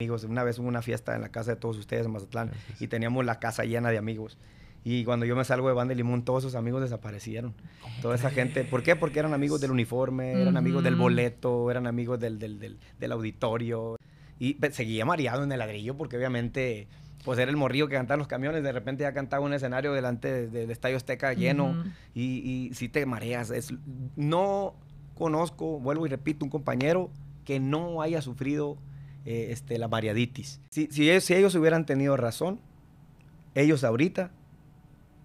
amigos. Una vez hubo una fiesta en la casa de todos ustedes en Mazatlán y teníamos la casa llena de amigos. Y cuando yo me salgo de Banda Limón, todos esos amigos desaparecieron. Toda esa gente. ¿Por qué? Porque eran amigos del uniforme, eran amigos del boleto, eran amigos del, auditorio. Y pues, seguía mareado en el ladrillo porque obviamente pues era el morrillo que cantaba los camiones, de repente ya cantaba un escenario delante del de, Estadio Azteca lleno y, y si te mareas. no conozco, vuelvo y repito, un compañero que no haya sufrido eh, este, la variaditis. Si, ellos, si ellos hubieran tenido razón, ellos ahorita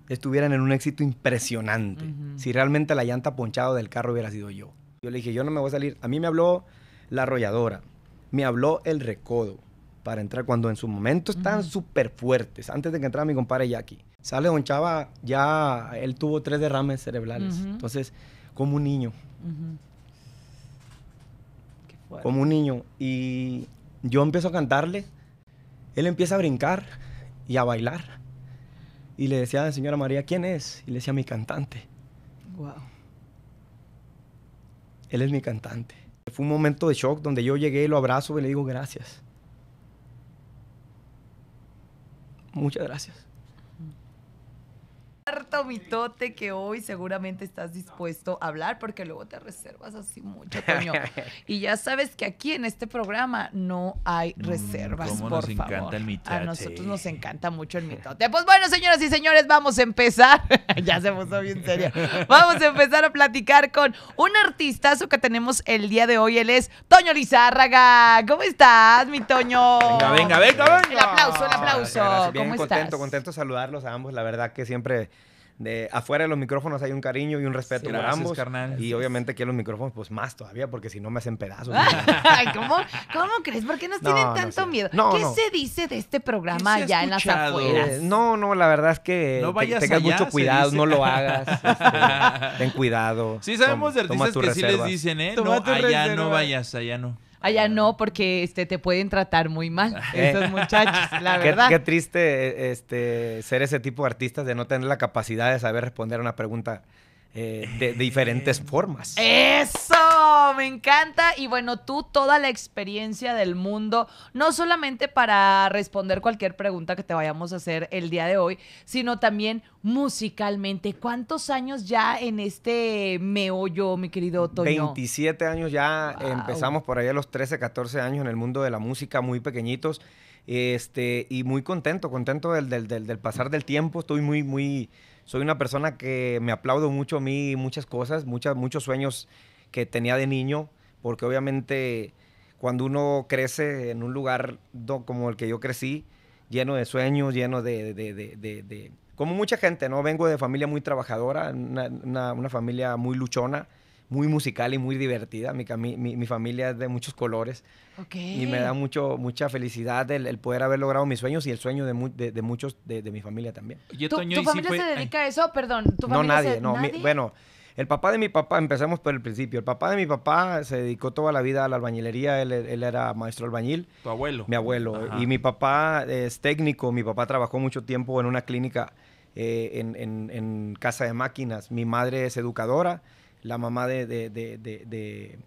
estuvieran en un éxito impresionante. Si realmente la llanta ponchada del carro hubiera sido yo. Yo le dije, yo no me voy a salir. A mí me habló la arrolladora, me habló el recodo para entrar cuando en su momento están súper fuertes, antes de que entrara mi compadre Jackie. Sale Don Chava, ya él tuvo tres derrames cerebrales. Entonces, como un niño. como un niño. Y yo empiezo a cantarle, él empieza a brincar y a bailar. Y le decía a la señora María, ¿quién es? Y le decía, mi cantante. Wow. Él es mi cantante. Fue un momento de shock donde yo llegué, lo abrazo y le digo gracias. Muchas gracias. Mm mitote que hoy seguramente estás dispuesto a hablar porque luego te reservas así mucho, Toño. y ya sabes que aquí en este programa no hay mm, reservas, por favor. A nosotros nos encanta mucho el mitote. Pues bueno, señoras y señores, vamos a empezar. ya se puso bien serio. Vamos a empezar a platicar con un artistazo que tenemos el día de hoy. Él es Toño Lizárraga. ¿Cómo estás, mi Toño? Venga, venga, venga, venga. El aplauso, el aplauso. Bien, ¿Cómo contento, estás? contento saludarlos a ambos. La verdad que siempre de afuera de los micrófonos hay un cariño y un respeto ambos. Y obviamente aquí los micrófonos, pues más todavía, porque si no me hacen pedazos. ¿cómo, crees? ¿Por qué nos tienen tanto miedo? ¿Qué se dice de este programa allá en las afueras? Eh, no, no, la verdad es que tengas mucho cuidado, no lo hagas. Este, ten cuidado. Sí, sabemos de artistas que les dicen, ¿eh? allá no vayas, allá no. Allá no, porque este, te pueden tratar muy mal esos muchachos, la verdad. Qué, triste eh, este, ser ese tipo de artistas de no tener la capacidad de saber responder a una pregunta eh, de, diferentes eh, formas. ¡Eso! Me encanta. Y bueno, tú toda la experiencia del mundo, no solamente para responder cualquier pregunta que te vayamos a hacer el día de hoy, sino también musicalmente. ¿Cuántos años ya en este meollo, mi querido Toño? 27 años ya. Empezamos por ahí a los 13, 14 años en el mundo de la música, muy pequeñitos. Este, y muy contento, contento del, pasar del tiempo. Estoy muy, muy. Soy una persona que me aplaudo mucho a mí muchas cosas, muchas, muchos sueños que tenía de niño, porque obviamente cuando uno crece en un lugar como el que yo crecí, lleno de sueños, lleno de, como mucha gente, ¿no? Vengo de familia muy trabajadora, una familia muy luchona, muy musical y muy divertida. Mi, familia es de muchos colores. Y me da mucho, mucha felicidad el, poder haber logrado mis sueños y el sueño de, muchos de, mi familia también. ¿Tu, familia se dedica a eso? Perdón. no, nadie. No, bueno, el papá de mi papá, empecemos por el principio. El papá de mi papá se dedicó toda la vida a la albañilería. Él, era maestro albañil. ¿Tu abuelo? Mi abuelo. Y mi papá es técnico. Mi papá trabajó mucho tiempo en una clínica eh, en casa de máquinas. Mi madre es educadora la mamá de, de, de, de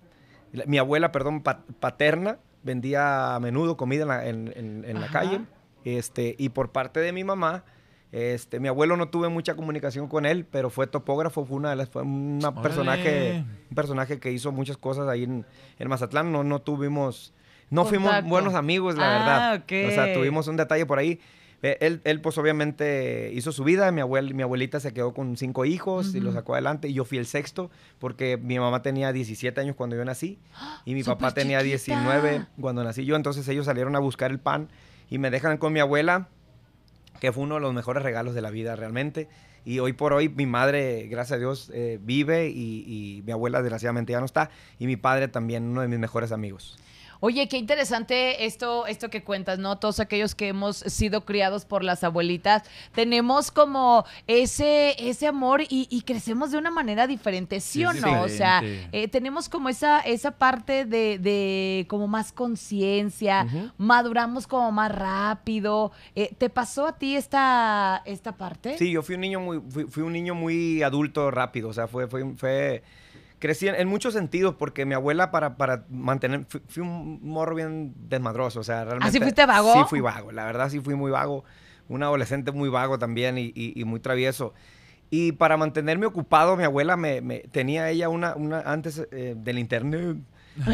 mi abuela, perdón, paterna, vendía a menudo comida en la, calle. Este, y por parte de mi mamá, este, mi abuelo no tuve mucha comunicación con él, pero fue topógrafo, fue una de las, fue una personaje, un personaje que hizo muchas cosas ahí en, Mazatlán. No, no tuvimos, no fuimos buenos amigos, la verdad. Ah, o sea, tuvimos un detalle por ahí. Eh, él, pues obviamente hizo su vida, mi, abuelita se quedó con cinco hijos y los sacó adelante y yo fui el sexto porque mi mamá tenía 17 años cuando yo nací y mi papá tenía 19 cuando nací yo, entonces ellos salieron a buscar el pan y me dejan con mi abuela, que fue uno de los mejores regalos de la vida realmente. Y hoy por hoy mi madre, gracias a Dios, eh, vive y mi abuela desgraciadamente ya no está y mi padre también, uno de mis mejores amigos. Oye, qué interesante esto, esto que cuentas, ¿no? Todos aquellos que hemos sido criados por las abuelitas, tenemos como ese, ese amor y, crecemos de una manera diferente, ¿sí o no? O sea, eh, tenemos como esa, esa parte de, como más conciencia, maduramos como más rápido. Eh, ¿Te pasó a ti esta, esta parte? Sí, yo fui un niño muy, un niño muy adulto rápido, o sea, fue, fue, fue crecí en, muchos sentidos porque mi abuela para, para mantener, fui, un morro bien desmadroso, o sea, ¿Ah, realmente. ¿Así fuiste vago? Sí, fui vago, la verdad sí fui muy vago, un adolescente muy vago también y, muy travieso. Y para mantenerme ocupado, mi abuela me, tenía ella una, antes eh, del internet,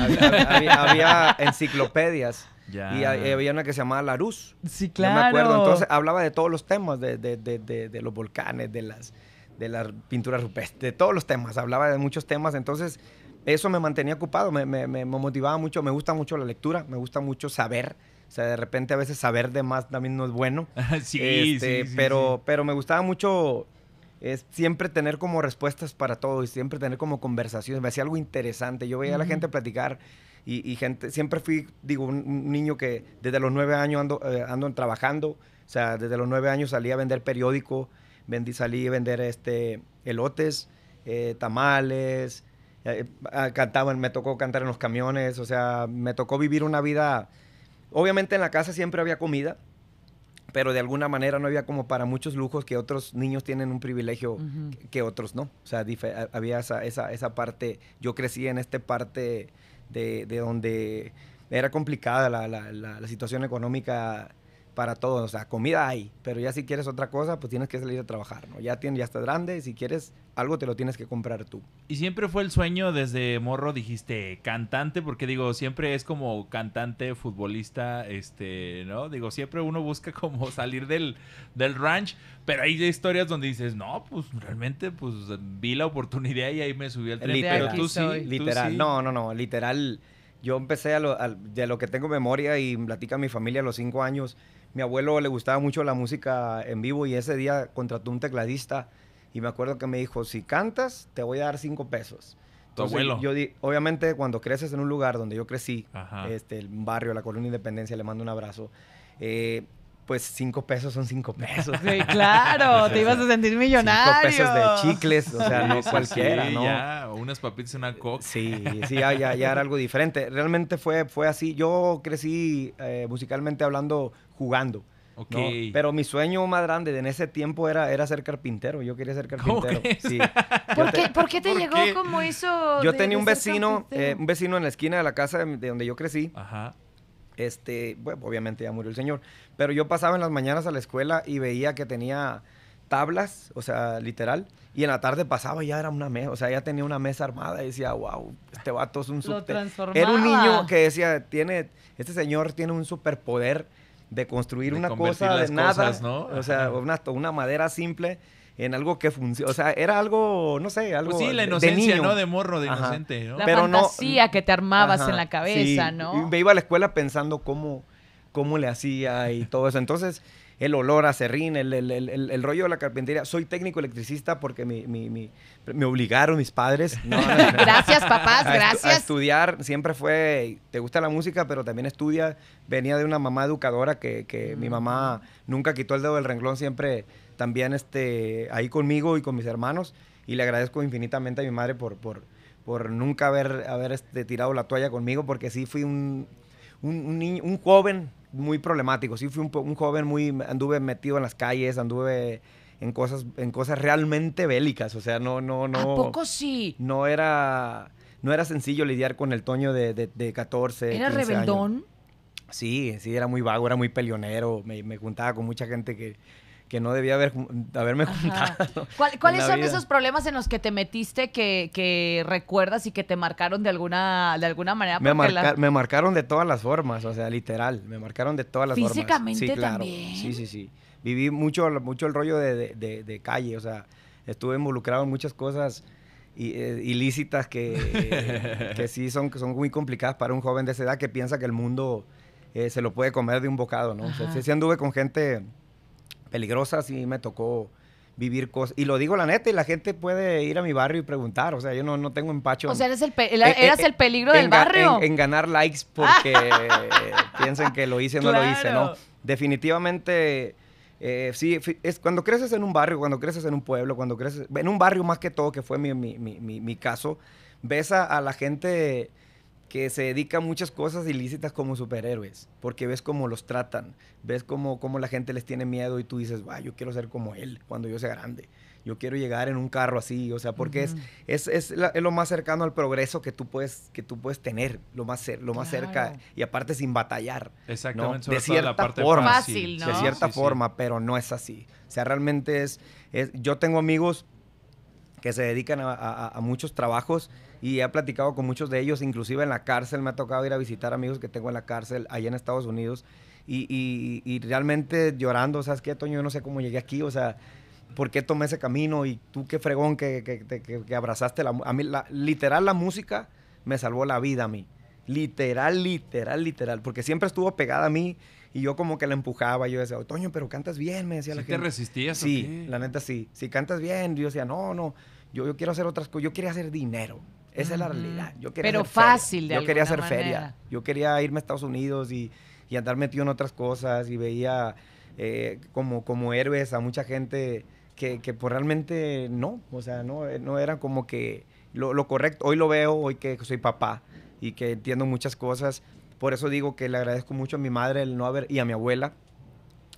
había, enciclopedias. Y había una que se llamaba La Luz. Sí, claro. me acuerdo. Entonces hablaba de todos los temas, de, de, de, de los volcanes, de las de la pintura rupestre, de todos los temas, hablaba de muchos temas, entonces eso me mantenía ocupado, me, motivaba mucho, me gusta mucho la lectura, me gusta mucho saber. O sea, de repente a veces saber de más también no es bueno. Este, pero, pero me gustaba mucho es siempre tener como respuestas para todo y siempre tener como conversaciones. Me hacía algo interesante. Yo veía a la gente platicar y, gente, siempre fui, digo, un, niño que desde los nueve años ando, eh, ando trabajando. O sea, desde los nueve años salía a vender periódico vendí, salí a vender este, elotes, eh, tamales, eh, eh, ah, cantaba me tocó cantar en los camiones, o sea, me tocó vivir una vida, obviamente en la casa siempre había comida, pero de alguna manera no había como para muchos lujos que otros niños tienen un privilegio que, otros no. O sea, había esa, esa, parte, yo crecí en esta parte de, donde era complicada la situación económica para todos. O sea, comida hay, pero ya si quieres otra cosa, pues tienes que salir a trabajar, ¿no? Ya, tiene ya estás grande y si quieres algo te lo tienes que comprar tú. Y siempre fue el sueño desde morro, dijiste, cantante, porque digo, siempre es como cantante, futbolista, este, ¿no? Digo, siempre uno busca como salir del, del ranch, pero hay historias donde dices, no, pues realmente, pues vi la oportunidad y ahí me subí al tren. Literal, pero tú sí. Literal, no, no, no, literal. Yo empecé de lo que tengo memoria y platica mi familia a los cinco años mi abuelo le gustaba mucho la música en vivo y ese día contrató un tecladista y me acuerdo que me dijo, si cantas, te voy a dar cinco pesos. Entonces, abuelo. Yo obviamente, cuando creces en un lugar donde yo crecí, este, el barrio, la colonia Independencia, le mando un abrazo. Eh, pues cinco pesos son cinco pesos. Sí, claro, te ibas a sentir millonario. Cinco pesos de chicles, o sea, no cualquiera, ¿no? Ya, unas papitas y una coca. Sí, sí, ya, ya, era algo diferente. Realmente fue, fue así. Yo crecí eh, musicalmente hablando, jugando. Okay. Pero mi sueño más grande en ese tiempo era, era ser carpintero. Yo quería ser carpintero. Sí. ¿Por, qué, ¿Por, qué, te llegó como eso? Yo tenía un vecino, eh, un vecino en la esquina de la casa de, de donde yo crecí. Ajá este, obviamente ya murió el señor, pero yo pasaba en las mañanas a la escuela y veía que tenía tablas, o sea, literal, y en la tarde pasaba y ya era una mesa, o sea, ya tenía una mesa armada y decía, wow, este vato es un super... Era un niño que decía, tiene, este señor tiene un superpoder de construir una cosa de nada, ¿no? o sea, una madera simple en algo que funciona. O sea, era algo, no sé, pues algo. Pues sí, la inocencia, de niño. ¿no? De morro, de inocente, ¿no? La fantasía que te armabas en la cabeza, ¿no? me iba a la escuela pensando cómo, le hacía y todo eso. Entonces, el olor a serrín, el, rollo de la carpintería. Soy técnico electricista porque me obligaron mis padres. No, gracias, papás, gracias. a estudiar siempre fue, te gusta la música, pero también estudia. Venía de una mamá educadora que, mi mm. mamá nunca quitó el dedo del renglón, siempre también este, ahí conmigo y con mis hermanos. Y le agradezco infinitamente a mi madre por, por, por nunca haber, haber este, tirado la toalla conmigo, porque sí fui un, joven muy problemático. Sí fui un, joven muy... Anduve metido en las calles, anduve en cosas, en cosas realmente bélicas. O sea, no, no, no... sí? No era... No era sencillo lidiar con el Toño de, de, 14, ¿Era rebeldón? Sí, sí, era muy vago, era muy pelionero Me, me juntaba con mucha gente que que no debía haber, haberme juntado. ¿Cuáles son esos problemas en los que te metiste que, recuerdas y que te marcaron de alguna, de alguna manera? Me, marcaron de todas las formas, o sea, literal, me marcaron de todas las formas. Físicamente claro. También. Sí, sí, sí. Viví mucho, mucho el rollo de, calle, o sea, estuve involucrado en muchas cosas eh, ilícitas que, sí son, son muy complicadas para un joven de esa edad que piensa que el mundo eh, se lo puede comer de un bocado, ¿no? O sí anduve con gente peligrosa, y me tocó vivir cosas. Y lo digo la neta, y la gente puede ir a mi barrio y preguntar. O sea, yo no, tengo empacho. O sea, eres el, eh, eh, eras el eh, peligro del barrio. En, ganar likes porque piensen que lo hice o no lo hice, ¿no? Definitivamente, sí, es cuando creces en un barrio, cuando creces en un pueblo, cuando creces. En un barrio más que todo, que fue mi, caso, ves a la gente que se dedica a muchas cosas ilícitas como superhéroes, porque ves cómo los tratan, ves cómo, la gente les tiene miedo y tú dices, va, yo quiero ser como él cuando yo sea grande, yo quiero llegar en un carro así, o sea, porque es, es, es, lo más cercano al progreso que tú puedes, que tú puedes tener, lo más, cer, lo más cerca, y aparte sin batallar. Exactamente, de cierta la parte forma, de cierta forma, pero no es así. O sea, realmente es, yo tengo amigos que se dedican a muchos trabajos y he platicado con muchos de ellos, inclusive en la cárcel, me ha tocado ir a visitar amigos que tengo en la cárcel allá en Estados Unidos y, y, y realmente llorando, ¿sabes qué, Toño? Yo no sé cómo llegué aquí, o sea, ¿por qué tomé ese camino? Y tú qué fregón que, que, que, abrazaste la... A mí, la, literal, la música me salvó la vida a mí. Literal, literal, literal, porque siempre estuvo pegada a mí y yo como que la empujaba, yo decía, Toño, pero cantas bien, me decía la gente. ¿Te resistías? Sí, la neta sí. Si cantas bien, yo decía, no, no, yo, yo quiero hacer otras cosas, yo quería hacer dinero. Esa es la realidad. Yo quería Pero fácil feria. Yo quería hacer feria. Yo quería irme a Estados Unidos y, y andar metido en otras cosas y veía eh, como, como héroes a mucha gente que, que pues, realmente no. O sea, no, eh, no era como que lo, correcto. Hoy lo veo, hoy que soy papá y que entiendo muchas cosas. Por eso digo que le agradezco mucho a mi madre el no haber, y a mi abuela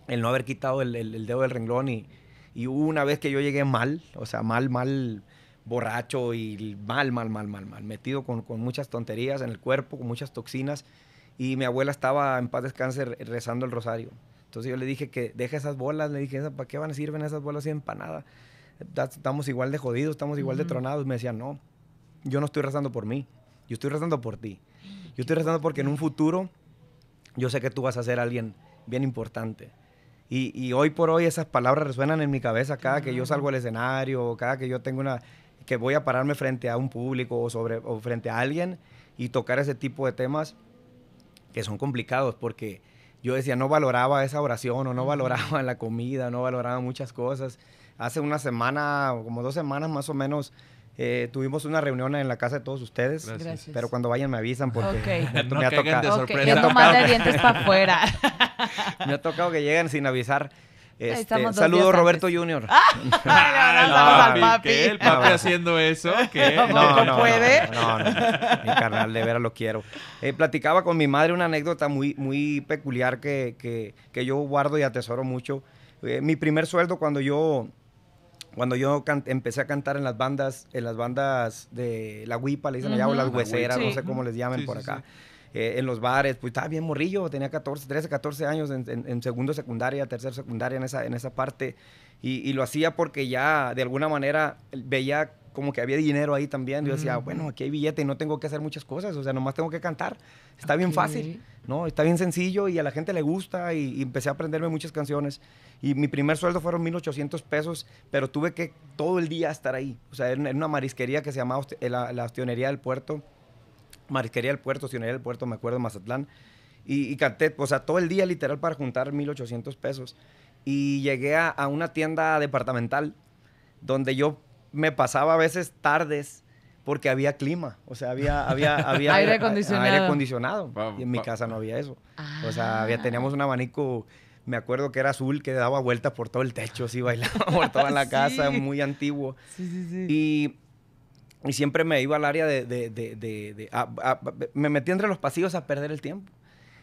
el no haber quitado el, el, dedo del renglón y, y una vez que yo llegué mal, o sea, mal, mal, borracho y mal, mal, mal, mal, mal, metido con, con muchas tonterías en el cuerpo, con muchas toxinas. Y mi abuela estaba en paz descanse rezando el rosario. Entonces yo le dije que deje esas bolas, le dije, ¿para qué van a sirven esas bolas y empanadas? Estamos igual de jodidos, estamos igual de tronados. Me decía, no, yo no estoy rezando por mí, yo estoy rezando por ti. Yo estoy rezando porque en un futuro yo sé que tú vas a ser alguien bien importante. Y, y hoy por hoy esas palabras resuenan en mi cabeza cada que yo salgo al escenario, cada que yo tengo una que voy a pararme frente a un público o, sobre, o frente a alguien y tocar ese tipo de temas que son complicados porque yo decía, no valoraba esa oración o no valoraba la comida, no valoraba muchas cosas. Hace una semana, como dos semanas más o menos, eh, tuvimos una reunión en la casa de todos ustedes. Pero cuando vayan me avisan porque me, ha tocado. dientes para me ha tocado que lleguen sin avisar. Este, saludo Roberto Junior. no, ¿El papi haciendo eso? No, no, puede. No, Mi carnal, de veras lo quiero. Eh, platicaba con mi madre una anécdota muy, muy peculiar que, que, yo guardo y atesoro mucho. Eh, mi primer sueldo cuando yo cuando yo empecé a cantar en las bandas, en las bandas de la huipa, le dicen o las hueseras, no sé cómo les llamen por acá. Eh, en los bares, pues estaba bien morrillo, tenía 14, 13, 14 años en, segundo secundaria, tercer secundaria, en esa, en esa parte. Y, lo hacía porque ya de alguna manera veía como que había dinero ahí también. Yo decía, bueno, aquí hay billete y no tengo que hacer muchas cosas, o sea, nomás tengo que cantar. Está bien fácil, ¿no? Está bien sencillo y a la gente le gusta y, empecé a aprenderme muchas canciones. Y mi primer sueldo fueron 1.800 pesos, pero tuve que todo el día estar ahí. O sea, en, una marisquería que se llamaba la, la del Puerto Marisquería del Puerto, Sionería del Puerto, me acuerdo, Mazatlán. Y, y, canté, o sea, todo el día literal para juntar 1.800 pesos. Y llegué a, una tienda departamental donde yo me pasaba a veces tardes porque había clima, o sea, había, había, había aire acondicionado. Aire acondicionado. Y en mi casa no había eso. O sea, ah. había, teníamos un abanico, me acuerdo que era azul, que daba vueltas por todo el techo, así bailaba por toda la casa, muy antiguo. Sí, sí, sí. Y y siempre me iba al área de... me metí entre los pasillos a perder el tiempo.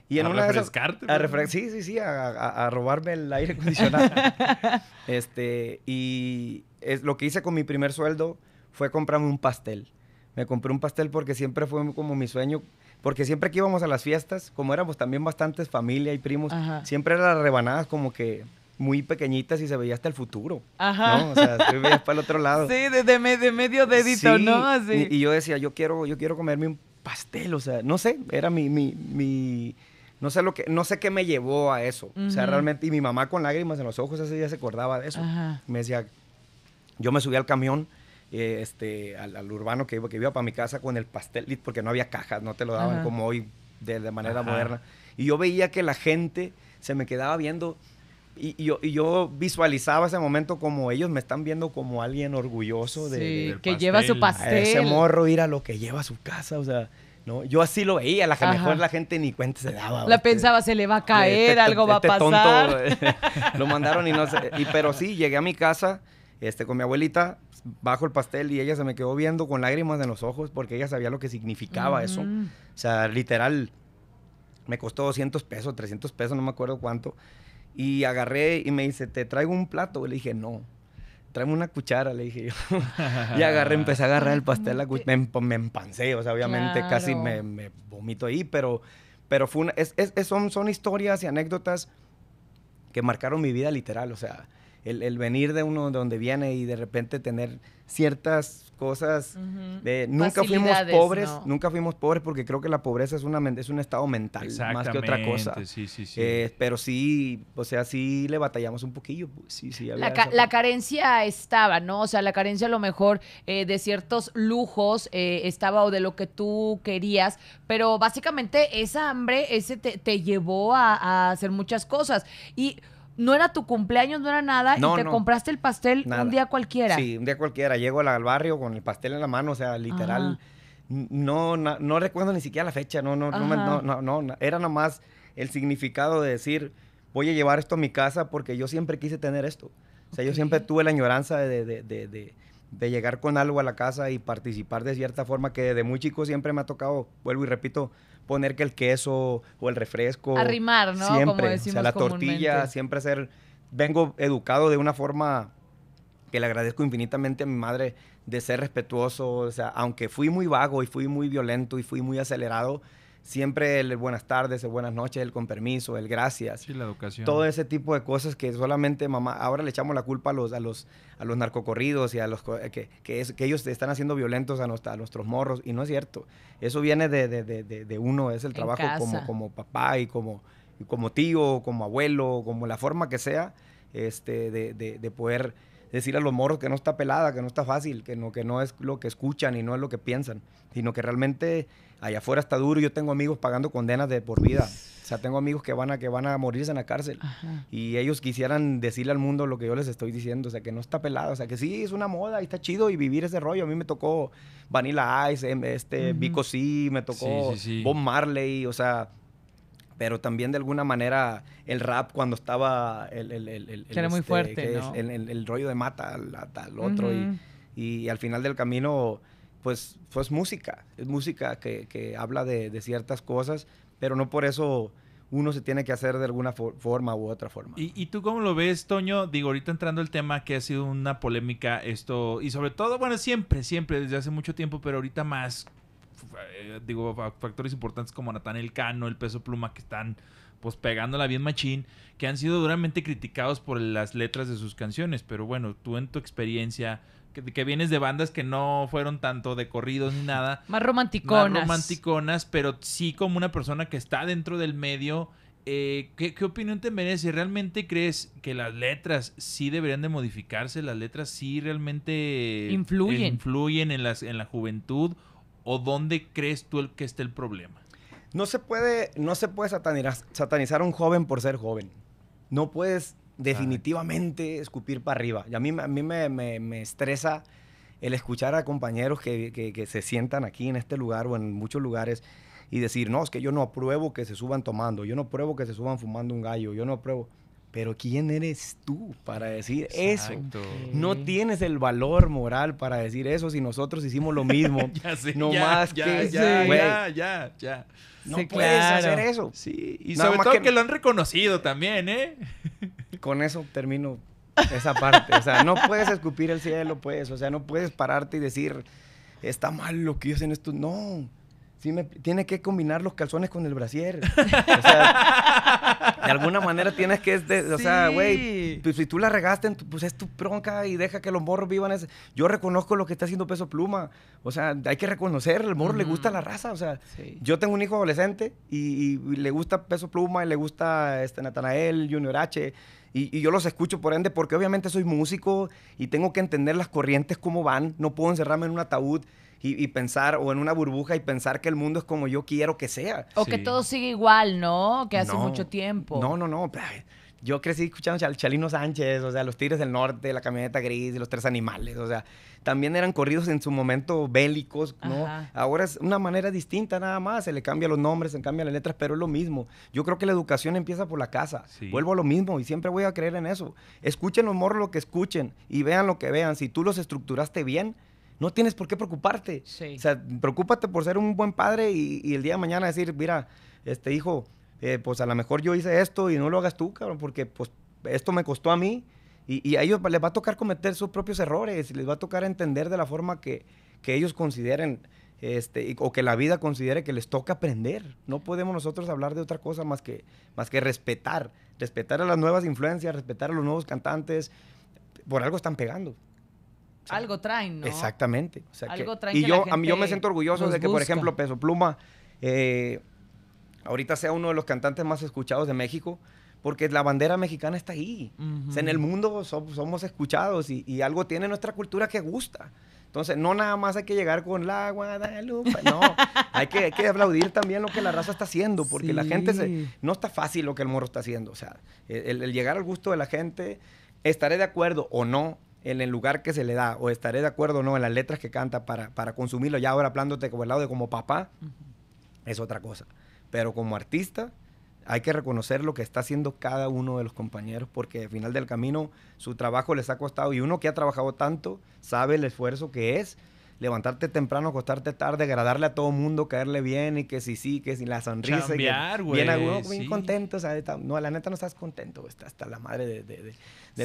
Y en una refrescarte. esas, a pues, refrescarte sí, sí, sí, a, robarme el aire acondicionado. este, y es, lo que hice con mi primer sueldo fue comprarme un pastel. Me compré un pastel porque siempre fue como mi sueño, porque siempre que íbamos a las fiestas, como éramos también bastantes familia y primos, siempre eran las rebanadas como que muy pequeñitas y se veía hasta el futuro. Ajá. ¿no? O sea, tú para el otro lado. Sí, de, de, de medio dedito, ¿no? Así. Y, yo decía, yo quiero, yo quiero comerme un pastel, o sea, no sé, era mi, mi, mi no sé lo que, no sé qué me llevó a eso. O sea, realmente, y mi mamá con lágrimas en los ojos ese día se acordaba de eso. Me decía, yo me subí al camión, eh, este, al, urbano que iba, que iba para mi casa con el pastel, porque no había cajas, no te lo daban como hoy de, de manera moderna. Y yo veía que la gente se me quedaba viendo y, yo, y, yo, visualizaba ese momento como ellos me están viendo como alguien orgulloso de, sí, que lleva su pastel. ese morro ir a lo que lleva a su casa, o sea, no, yo así lo veía, a la mejor la gente ni cuenta se daba. La este, pensaba, se le va a este caer, algo va a este pasar. lo mandaron y no sé, y, pero sí, llegué a mi casa este, con mi abuelita, bajo el pastel y ella se me quedó viendo con lágrimas en los ojos porque ella sabía lo que significaba eso. Mm. O sea, literal, me costó 200 pesos, 300 pesos, no me acuerdo cuánto. Y agarré y me dice, ¿te traigo un plato? le dije, no. Tráeme una cuchara, le dije yo. y agarré, empecé a agarrar el pastel, me, empancé, o sea, obviamente casi me, vomito ahí, pero, pero fue son historias y anécdotas que marcaron mi vida literal, o sea, el, venir de uno de donde viene y de repente tener ciertas cosas. de, nunca fuimos pobres, nunca fuimos pobres porque creo que la pobreza es, una, es un estado mental más que otra cosa. Sí, sí, sí. Eh, pero sí, o sea, sí le batallamos un poquillo. Pues, sí, sí, la, carencia estaba, ¿no? O sea, la carencia a lo mejor eh, de ciertos lujos eh, estaba o de lo que tú querías, pero básicamente esa hambre, ese te, llevó a, a hacer muchas cosas. Y no era tu cumpleaños, no era nada, y te compraste el pastel un día cualquiera. Sí, un día cualquiera. Llego al barrio con el pastel en la mano, o sea, literal. No, no, no, recuerdo ni siquiera la fecha, no, no, no, no, no, era más el significado de decir, voy a llevar esto a mi casa porque yo siempre quise tener esto. O sea, yo siempre tuve la añoranza de de llegar con algo a la casa y participar de cierta forma que de muy chico siempre me ha tocado, vuelvo y repito, poner que el queso o el refresco. Arrimar, ¿no? Siempre. Como o sea, la tortilla, siempre ser. Vengo educado de una forma que le agradezco infinitamente a mi madre de ser respetuoso. O sea, aunque fui muy vago y fui muy violento y fui muy acelerado, Siempre el buenas tardes, el buenas noches, el con permiso, el gracias. Sí, la educación. Todo ese tipo de cosas que solamente mamá, ahora le echamos la culpa a los, a los, a los narcocorridos y a los eh, que, que, ellos están haciendo violentos a, nuestros morros. Y no es cierto. Eso viene de, uno, es el trabajo como, como papá y como, como tío, como abuelo, como la forma que sea, este, de poder decir a los morros que no está pelada, que no está fácil, que no, que no es lo que escuchan y no es lo que piensan, sino que realmente allá afuera está duro. Yo tengo amigos pagando condenas de por vida. O sea, tengo amigos que van a, que van a morirse en la cárcel. Y ellos quisieran decirle al mundo lo que yo les estoy diciendo. O sea, que no está pelado. O sea, que sí, es una moda y está chido y vivir ese rollo. A mí me tocó Vanilla Ice, em, este, Vico me tocó Bob Marley. O sea, pero también de alguna manera el rap cuando estaba el, era muy este, fuerte ¿no? el, rollo de mata al, otro y, y, al final del camino pues, es pues música, es música que, habla de, ciertas cosas, pero no por eso uno se tiene que hacer de alguna forma u otra forma. ¿Y, tú cómo lo ves, Toño? Digo, ahorita entrando el tema que ha sido una polémica esto, y sobre todo, bueno, siempre, siempre, desde hace mucho tiempo, pero ahorita más, eh, digo, factores importantes como el Cano, el peso pluma, que están pues pegándola bien machín, que han sido duramente criticados por las letras de sus canciones, pero bueno, tú en tu experiencia que, vienes de bandas que no fueron tanto de corridos ni nada. Más romanticonas. Más romanticonas, pero sí como una persona que está dentro del medio. Eh, ¿qué, opinión te merece? ¿Realmente crees que las letras sí deberían de modificarse? ¿Las letras sí realmente influyen, influyen en, en la juventud? ¿O dónde crees tú que está el problema? No se puede, no se puede satanizar a un joven por ser joven. No puedes definitivamente escupir para arriba. Y a mí, a mí me, me, estresa el escuchar a compañeros que, que, se sientan aquí en este lugar o en muchos lugares y decir, no, es que yo no apruebo que se suban tomando, yo no apruebo que se suban fumando un gallo, yo no apruebo. Pero ¿quién eres tú para decir eso? No tienes el valor moral para decir eso si nosotros hicimos lo mismo. ya no más ya, que ya, ya, ya, No puedes hacer eso. Sí, y sobre todo que... lo han reconocido también, ¿eh? Con eso termino esa parte. O sea, no puedes escupir el cielo, pues. O sea, no puedes pararte y decir, está mal lo que hacen. estos. No. Sí me, tiene que combinar los calzones con el brasier. de alguna manera tienes que, este, o sea, güey, pues, si tú la regaste, pues es tu bronca y deja que los morros vivan Yo reconozco lo que está haciendo Peso Pluma. O sea, hay que reconocer, el morro le gusta la raza. O sea, yo tengo un hijo adolescente y, le gusta Peso Pluma y le gusta este, Natanael, Junior H. Y, y, yo los escucho por ende porque obviamente soy músico y tengo que entender las corrientes, cómo van. No puedo encerrarme en un ataúd y, pensar, o en una burbuja y pensar que el mundo es como yo quiero que sea. O que todo sigue igual, ¿no? Que hace mucho tiempo. No, no, no. Yo crecí escuchando al Chalino Sánchez, o sea, los Tigres del Norte, la camioneta gris los tres animales, o sea, también eran corridos en su momento bélicos, ¿no? Ahora es una manera distinta nada más, se le cambian los nombres, se cambian las letras, pero es lo mismo. Yo creo que la educación empieza por la casa. Vuelvo a lo mismo y siempre voy a creer en eso. Escuchen los morros lo que escuchen y vean lo que vean. Si tú los estructuraste bien, no tienes por qué preocuparte. O sea, preocúpate por ser un buen padre y, el día de mañana decir, mira, este hijo, eh, pues a lo mejor yo hice esto y no lo hagas tú, cabrón, porque pues esto me costó a mí. Y, a ellos les va a tocar cometer sus propios errores, les va a tocar entender de la forma que, ellos consideren este, o que la vida considere que les toca aprender. No podemos nosotros hablar de otra cosa más que, más que respetar, respetar a las nuevas influencias, respetar a los nuevos cantantes. Por algo están pegando. Algo traen, ¿no? Exactamente. y yo, yo me siento orgulloso de que, por ejemplo, Peso Pluma eh, ahorita sea uno de los cantantes más escuchados de México porque la bandera mexicana está ahí. en el mundo somos escuchados y, algo tiene nuestra cultura que gusta. Entonces, no nada más hay que llegar con la Guadalupe, no. hay, que, que aplaudir también lo que la raza está haciendo, porque la gente no está fácil lo que el morro está haciendo. O sea, el, llegar al gusto de la gente, estaré de acuerdo o no, en el lugar que se le da, o estaré de acuerdo o no en las letras que canta para, para consumirlo, ya ahora hablándote como el lado de como papá, es otra cosa. Pero como artista, hay que reconocer lo que está haciendo cada uno de los compañeros, porque al final del camino su trabajo les ha costado y uno que ha trabajado tanto sabe el esfuerzo que es levantarte temprano, acostarte tarde, agradarle a todo mundo, caerle bien y que si sí, que sin la sonrisa. Cambiar, güey. Bien, bien, contento, o sea, no, la neta no estás contento, está hasta la madre de,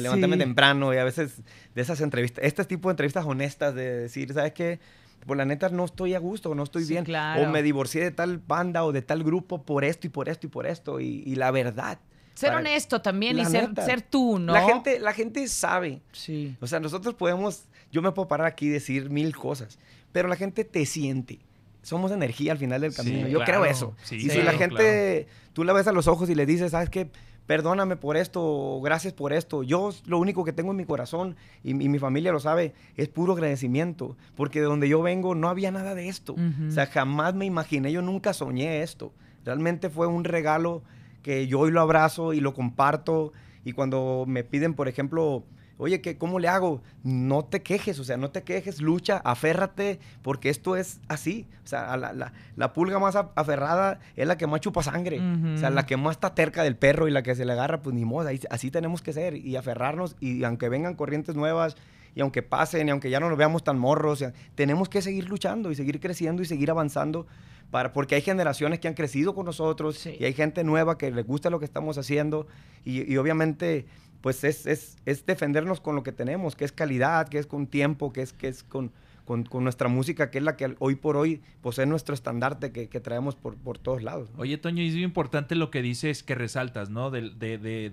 levantarme temprano y a veces de esas entrevistas, este tipo de entrevistas honestas de decir, ¿sabes qué? Pues la neta no estoy a gusto, no estoy sí, bien, claro. o me divorcié de tal banda o de tal grupo por esto y por esto y por esto, y, la verdad. Ser honesto también y ser, ser, tú, ¿no? La gente, la gente sabe. Sí. O sea, nosotros podemos yo me puedo parar aquí y decir mil cosas, pero la gente te siente. Somos energía al final del camino. Yo creo eso. y si la gente, tú la ves a los ojos y le dices, ¿sabes qué? Perdóname por esto, gracias por esto. Yo lo único que tengo en mi corazón, y, mi familia lo sabe, es puro agradecimiento, porque de donde yo vengo no había nada de esto. O sea, jamás me imaginé, yo nunca soñé esto. Realmente fue un regalo que yo hoy lo abrazo y lo comparto. Y cuando me piden, por ejemplo, Oye, ¿qué, ¿cómo le hago? No te quejes, o sea, no te quejes, lucha, aférrate, porque esto es así. O sea, la, pulga más aferrada es la que más chupa sangre. O sea, la que más está terca del perro y la que se le agarra, pues ni modo, así tenemos que ser y aferrarnos. Y, aunque vengan corrientes nuevas, y aunque pasen, y aunque ya no nos veamos tan morros, sea, tenemos que seguir luchando y seguir creciendo y seguir avanzando, para, porque hay generaciones que han crecido con nosotros y hay gente nueva que les gusta lo que estamos haciendo y obviamente pues es, es, es, defendernos con lo que tenemos, que es calidad, que es con tiempo, que es, que es con, con, con nuestra música, que es la que hoy por hoy posee pues, nuestro estandarte que, que traemos por, por, todos lados. Oye, Toño, es muy importante lo que dices, que resaltas, ¿no? De, de, de,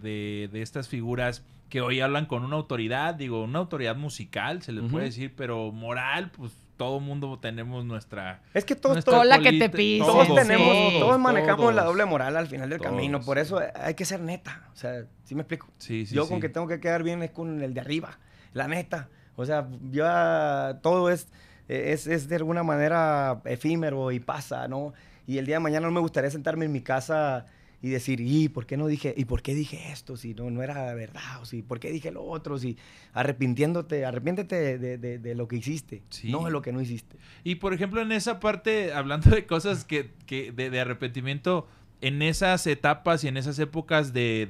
de, estas figuras que hoy hablan con una autoridad, digo, una autoridad musical, se les puede decir, pero moral, pues todo mundo tenemos nuestra. Es que todos. todos que te Todos, tenemos. Todos manejamos la doble moral al final del camino. Por eso hay que ser neta. O sea, ¿sí me explico? Sí, sí, yo con que tengo que quedar bien es con el de arriba. La neta. O sea, yo ah, todo es, es, es de alguna manera efímero y pasa, ¿no? Y el día de mañana no me gustaría sentarme en mi casa y decir, ¿y por qué no dije, y por qué dije esto si no, no era verdad? O si, ¿por qué dije lo otro? Si arrepintiéndote, arrepiéntete de, de, lo que hiciste, no de lo que no hiciste. Y por ejemplo, en esa parte, hablando de cosas que, de, de arrepentimiento, en esas etapas y en esas épocas de,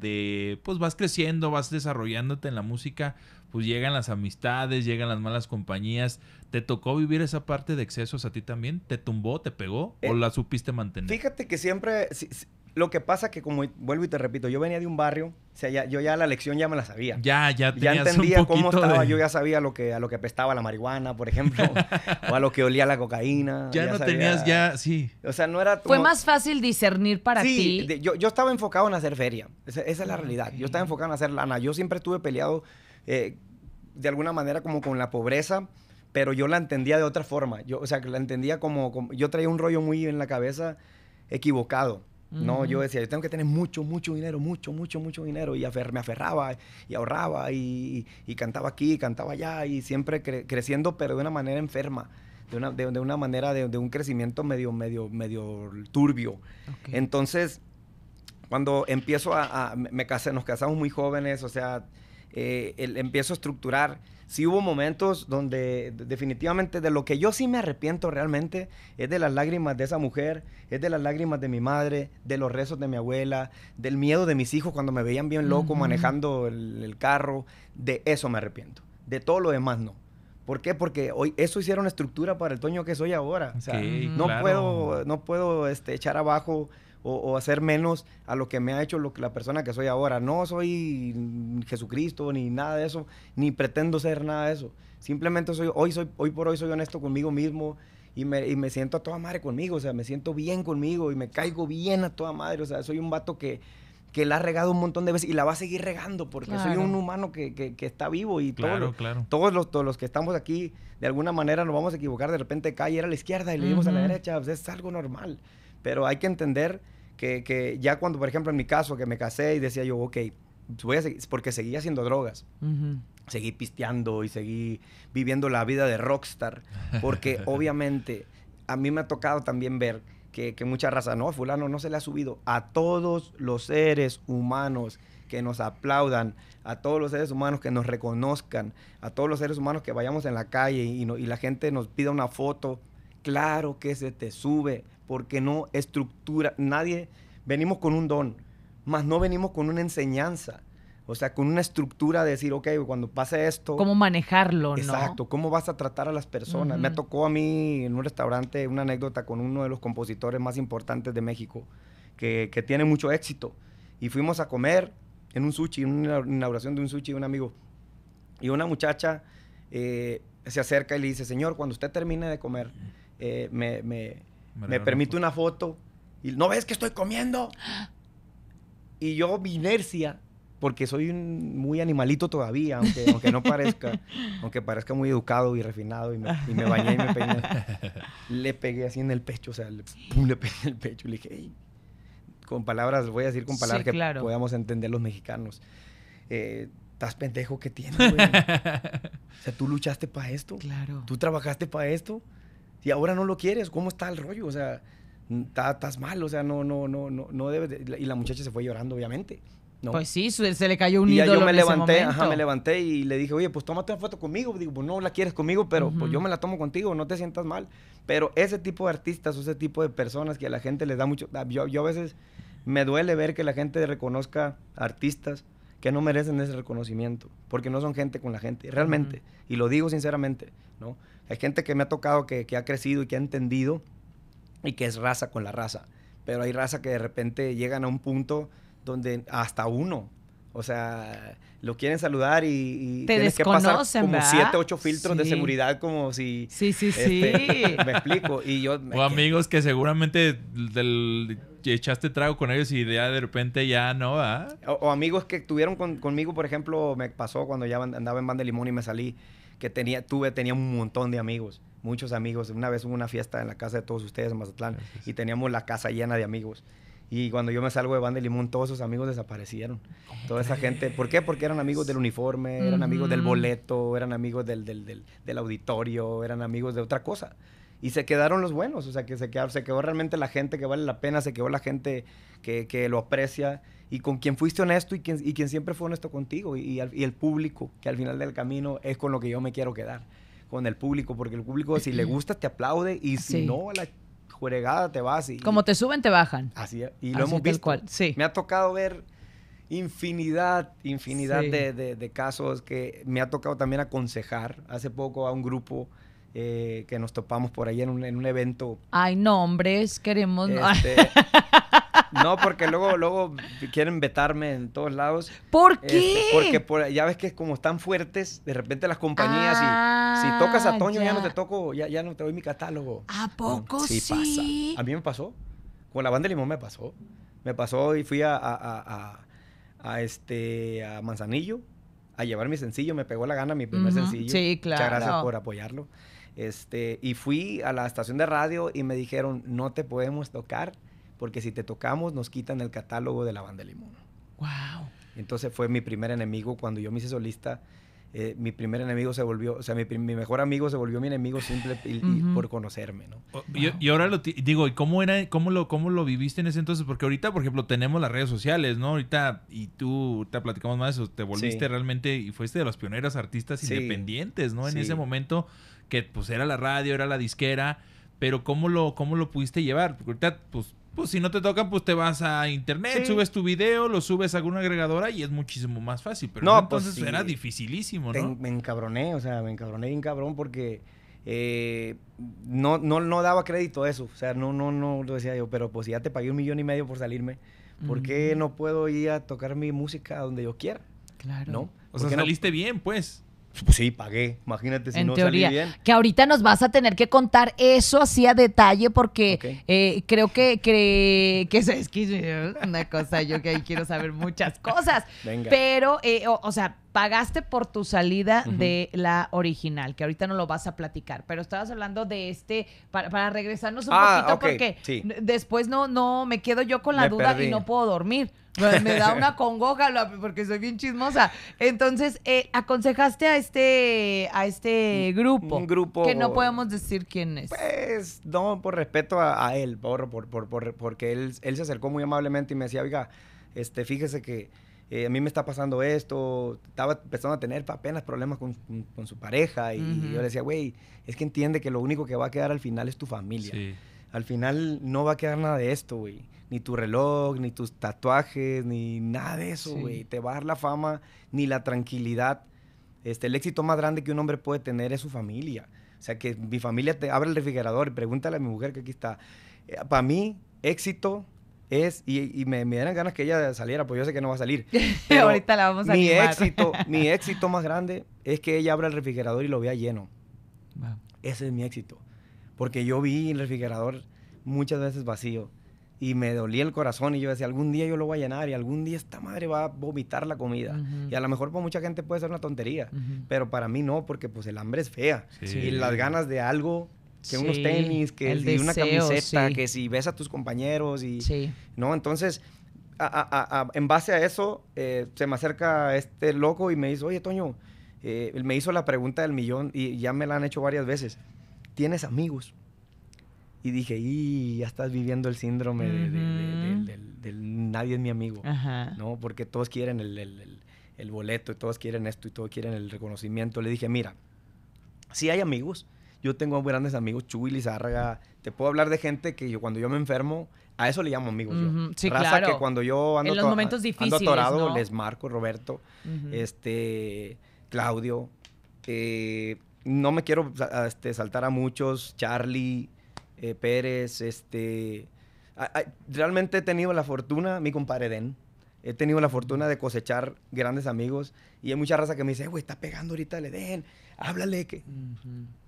de, pues vas creciendo, vas desarrollándote en la música, pues llegan las amistades, llegan las malas compañías. ¿Te tocó vivir esa parte de excesos a ti también? ¿Te tumbó, te pegó o eh, la supiste mantener? Fíjate que siempre, lo que pasa que como vuelvo y te repito, yo venía de un barrio, o sea, yo ya la lección ya me la sabía. Ya, ya Ya entendía cómo estaba, yo ya sabía lo que, a lo que apestaba la marihuana, por ejemplo, o a lo que olía la cocaína. Ya, no tenías, ya, sí. O sea, no era... Fue más fácil discernir para ti. Sí. yo, yo, estaba enfocado en hacer feria, esa, esa es la ah, realidad. Yo estaba enfocado en hacer lana, yo siempre estuve peleado eh, de alguna manera como con la pobreza, pero yo la entendía de otra forma. Yo, o sea, que la entendía como, yo traía un rollo muy en la cabeza equivocado. No, yo decía, yo tengo que tener mucho, mucho dinero, mucho, mucho, mucho dinero. Y me aferraba y ahorraba y, cantaba aquí, y cantaba allá y siempre creciendo, pero de una manera enferma, de una, de, una manera de, un crecimiento medio, medio, medio turbio. Entonces, cuando empiezo a, a, me casé, nos casamos muy jóvenes, o sea, eh, el, empiezo a estructurar. Sí hubo momentos donde definitivamente de lo que yo sí me arrepiento realmente es de las lágrimas de esa mujer, es de las lágrimas de mi madre, de los rezos de mi abuela, del miedo de mis hijos cuando me veían bien loco manejando el, carro, de eso me arrepiento, de todo lo demás no. ¿Por qué? Porque hoy eso hicieron estructura para el Toño que soy ahora. O sea, no puedo, no puedo este, echar abajo o, hacer menos a lo que me ha hecho la persona que soy ahora. No soy Jesucristo ni nada de eso, ni pretendo ser nada de eso. Simplemente soy, hoy, soy, hoy por hoy soy honesto conmigo mismo y me, siento a toda madre conmigo, o sea, me siento bien conmigo y me caigo bien a toda madre, o sea, soy un vato que, que la ha regado un montón de veces y la va a seguir regando porque soy un humano que, está vivo y todo, claro. todos, los, todos los que estamos aquí de alguna manera nos vamos a equivocar, de repente cae era a la izquierda y le dimos a la derecha, pues es algo normal, pero hay que entender que, ya cuando, por ejemplo, en mi caso, que me casé y decía yo, ok, voy porque seguía haciendo drogas. Seguí pisteando y seguí viviendo la vida de rockstar, porque obviamente a mí me ha tocado también ver que, mucha raza, no, fulano no se le ha subido. A todos los seres humanos que nos aplaudan, a todos los seres humanos que nos reconozcan, a todos los seres humanos que vayamos en la calle y, y la gente nos pida una foto, claro que se te sube, porque no estructura, nadie, venimos con un don, más no venimos con una enseñanza. O sea, con una estructura de decir, ok, cuando pase esto. ¿Cómo manejarlo, exacto, ¿cómo vas a tratar a las personas? Me tocó a mí en un restaurante una anécdota con uno de los compositores más importantes de México, que, tiene mucho éxito. Y fuimos a comer en un sushi, en una inauguración de un sushi de un amigo. Y una muchacha eh, se acerca y le dice, señor, cuando usted termine de comer, eh, me me, permite una foto y no ves que estoy comiendo. Y yo, mi inercia, porque soy muy animalito todavía, aunque, no parezca, aunque parezca muy educado y refinado, y me, bañé y me peiné, le pegué así en el pecho, o sea, le, pegué en el pecho y le dije, con palabras, voy a decir con palabras que podamos entender los mexicanos. Eh, estás pendejo que tienes, güey. o sea, tú luchaste para esto. Claro. Tú trabajaste para esto y ahora no lo quieres, ¿cómo está el rollo? O sea, estás mal, o sea, no, no, no, no, no debes. Y la muchacha se fue llorando, obviamente. ¿no? Pues sí, se le cayó un y yo me levanté, ajá, me levanté y le dije, oye, pues tómate una foto conmigo. Digo, pues no la quieres conmigo, pero pues yo me la tomo contigo, no te sientas mal. Pero ese tipo de artistas o ese tipo de personas que a la gente les da mucho. Yo, a veces me duele ver que la gente reconozca artistas que no merecen ese reconocimiento, porque no son gente con la gente, realmente. Y lo digo sinceramente, ¿no? Hay gente que me ha tocado que, ha crecido y que ha entendido y que es raza con la raza. Pero hay raza que de repente llegan a un punto donde hasta uno o sea, lo quieren saludar y, Te tienes que pasar como siete, ocho filtros de seguridad como si... Sí, sí, sí. Este, me explico. Y yo, o amigos que seguramente echaste trago con ellos y ya de repente ya no, va. O, amigos que estuvieron conmigo, por ejemplo, me pasó cuando ya andaba en Banda Limón y me salí que tenía, tuve, tenía un montón de amigos, muchos amigos. Una vez hubo una fiesta en la casa de todos ustedes en Mazatlán y teníamos la casa llena de amigos. Y cuando yo me salgo de Banda Limón, todos esos amigos desaparecieron. Toda esa gente. ¿Por qué? Porque eran amigos del uniforme, eran amigos del boleto, eran amigos del, auditorio, eran amigos de otra cosa. Y se quedaron los buenos, o sea, que se quedó, se quedó realmente la gente que vale la pena, se quedó la gente que, que lo aprecia y con quien fuiste honesto y quien, y quien siempre fue honesto contigo y, el público, que al final del camino es con lo que yo me quiero quedar, con el público, porque el público si le gusta te aplaude y si no, a la juregada te vas. Y, Como te suben, te bajan. Así es, y lo hemos visto. Sí. Me ha tocado ver infinidad, infinidad de, de, casos que me ha tocado también aconsejar hace poco a un grupo. Eh, que nos topamos por ahí en un, en un evento. hay nombres, queremos. Este, No, porque luego, luego quieren vetarme en todos lados. ¿Por este, qué? porque ya ves que como están fuertes, de repente las compañías, y, si ah, tocas a Toño, ya. no te toco, ya, no te doy mi catálogo. ¿A poco sí? Pasa. A mí me pasó. Con la banda de limón me pasó. Me pasó y fui a, este, Manzanillo a llevar mi sencillo. Me pegó la gana mi primer sencillo. Sí, claro. Muchas gracias por apoyarlo. Este, y fui a la estación de radio y me dijeron, no te podemos tocar porque si te tocamos nos quitan el catálogo de la banda Limón. ¡Wow! Entonces fue mi primer enemigo cuando yo me hice solista. Eh, mi primer enemigo se volvió, o sea, mi, mejor amigo se volvió mi enemigo simple por conocerme, ¿no? y, ahora lo digo, ¿y cómo era, cómo lo, cómo lo viviste en ese entonces? Porque ahorita, por ejemplo, tenemos las redes sociales, ¿no? Ahorita, y tú te platicamos más eso, te volviste realmente y fuiste de las pioneras artistas independientes, ¿no? En ese momento, que pues era la radio, era la disquera, pero ¿cómo lo, cómo lo pudiste llevar? Porque ahorita, pues pues si no te tocan, pues te vas a internet, subes tu video, lo subes a alguna agregadora y es muchísimo más fácil. Pero no, pues, entonces era dificilísimo, ¿no? me encabroné, o sea, me encabroné bien cabrón porque eh, no, no, no daba crédito a eso. O sea, no, no, no lo decía yo, pero pues ya te pagué un millón y medio por salirme, ¿por qué no puedo ir a tocar mi música donde yo quiera? Claro. ¿No? O sea, saliste bien, pues. Pues sí, pagué. Imagínate si no teoría. salí bien. Que ahorita nos vas a tener que contar eso así a detalle porque eh, creo que, que, que, es, una cosa yo que ahí quiero saber muchas cosas. Venga. Pero, eh, o sea, pagaste por tu salida de la original, que ahorita no lo vas a platicar, pero estabas hablando de este, para, regresarnos un ah, poquito, porque después no, no, me quedo yo con la duda y no puedo dormir. Me da una congoja porque soy bien chismosa. Entonces, eh, aconsejaste a este, a este grupo. Un grupo. Que no podemos decir quién es. Pues, no, por respeto a, él, por, por, por, porque él, él se acercó muy amablemente y me decía, oiga, este, fíjese que eh, a mí me está pasando esto, estaba empezando a tener apenas problemas con, su pareja y, yo le decía, güey, es que entiende que lo único que va a quedar al final es tu familia. Al final no va a quedar nada de esto, güey. Ni tu reloj, ni tus tatuajes, ni nada de eso, güey. Te va a dar la fama, ni la tranquilidad. Este, el éxito más grande que un hombre puede tener es su familia. O sea, que mi familia te abre el refrigerador y pregúntale a mi mujer que aquí está. Eh, para mí, éxito es, y, me, me dan ganas que ella saliera, pues yo sé que no va a salir. Ahorita la vamos a mi éxito, mi éxito más grande es que ella abra el refrigerador y lo vea lleno. Ese es mi éxito. Porque yo vi el refrigerador muchas veces vacío y me dolía el corazón y yo decía, algún día yo lo voy a llenar y algún día esta madre va a vomitar la comida. Y a lo mejor para mucha gente puede ser una tontería, pero para mí no, porque pues el hambre es fea y las ganas de algo que unos tenis, que una camiseta, que si ves a tus compañeros y... ¿No? Entonces, en base a eso, eh, se me acerca este loco y me dice, oye, Toño, eh", me hizo la pregunta del millón y ya me la han hecho varias veces. ¿Tienes amigos? Y dije, y ya estás viviendo el síndrome de, nadie es mi amigo, ¿no? Porque todos quieren el, boleto y todos quieren esto y todos quieren el reconocimiento. Le dije, mira, si sí hay amigos, yo tengo grandes amigos, Chuy Lizárraga. Te puedo hablar de gente que yo cuando yo me enfermo, a eso le llamo amigos. Raza que cuando yo ando, en los momentos difíciles, ando atorado, les marco, Roberto, este, Claudio. Eh, no me quiero este, saltar a muchos, Charlie, eh, Pérez, este... realmente he tenido la fortuna, mi compadre Den, he tenido la fortuna de cosechar grandes amigos y hay mucha raza que me dice, güey, está pegando ahorita el den háblale que...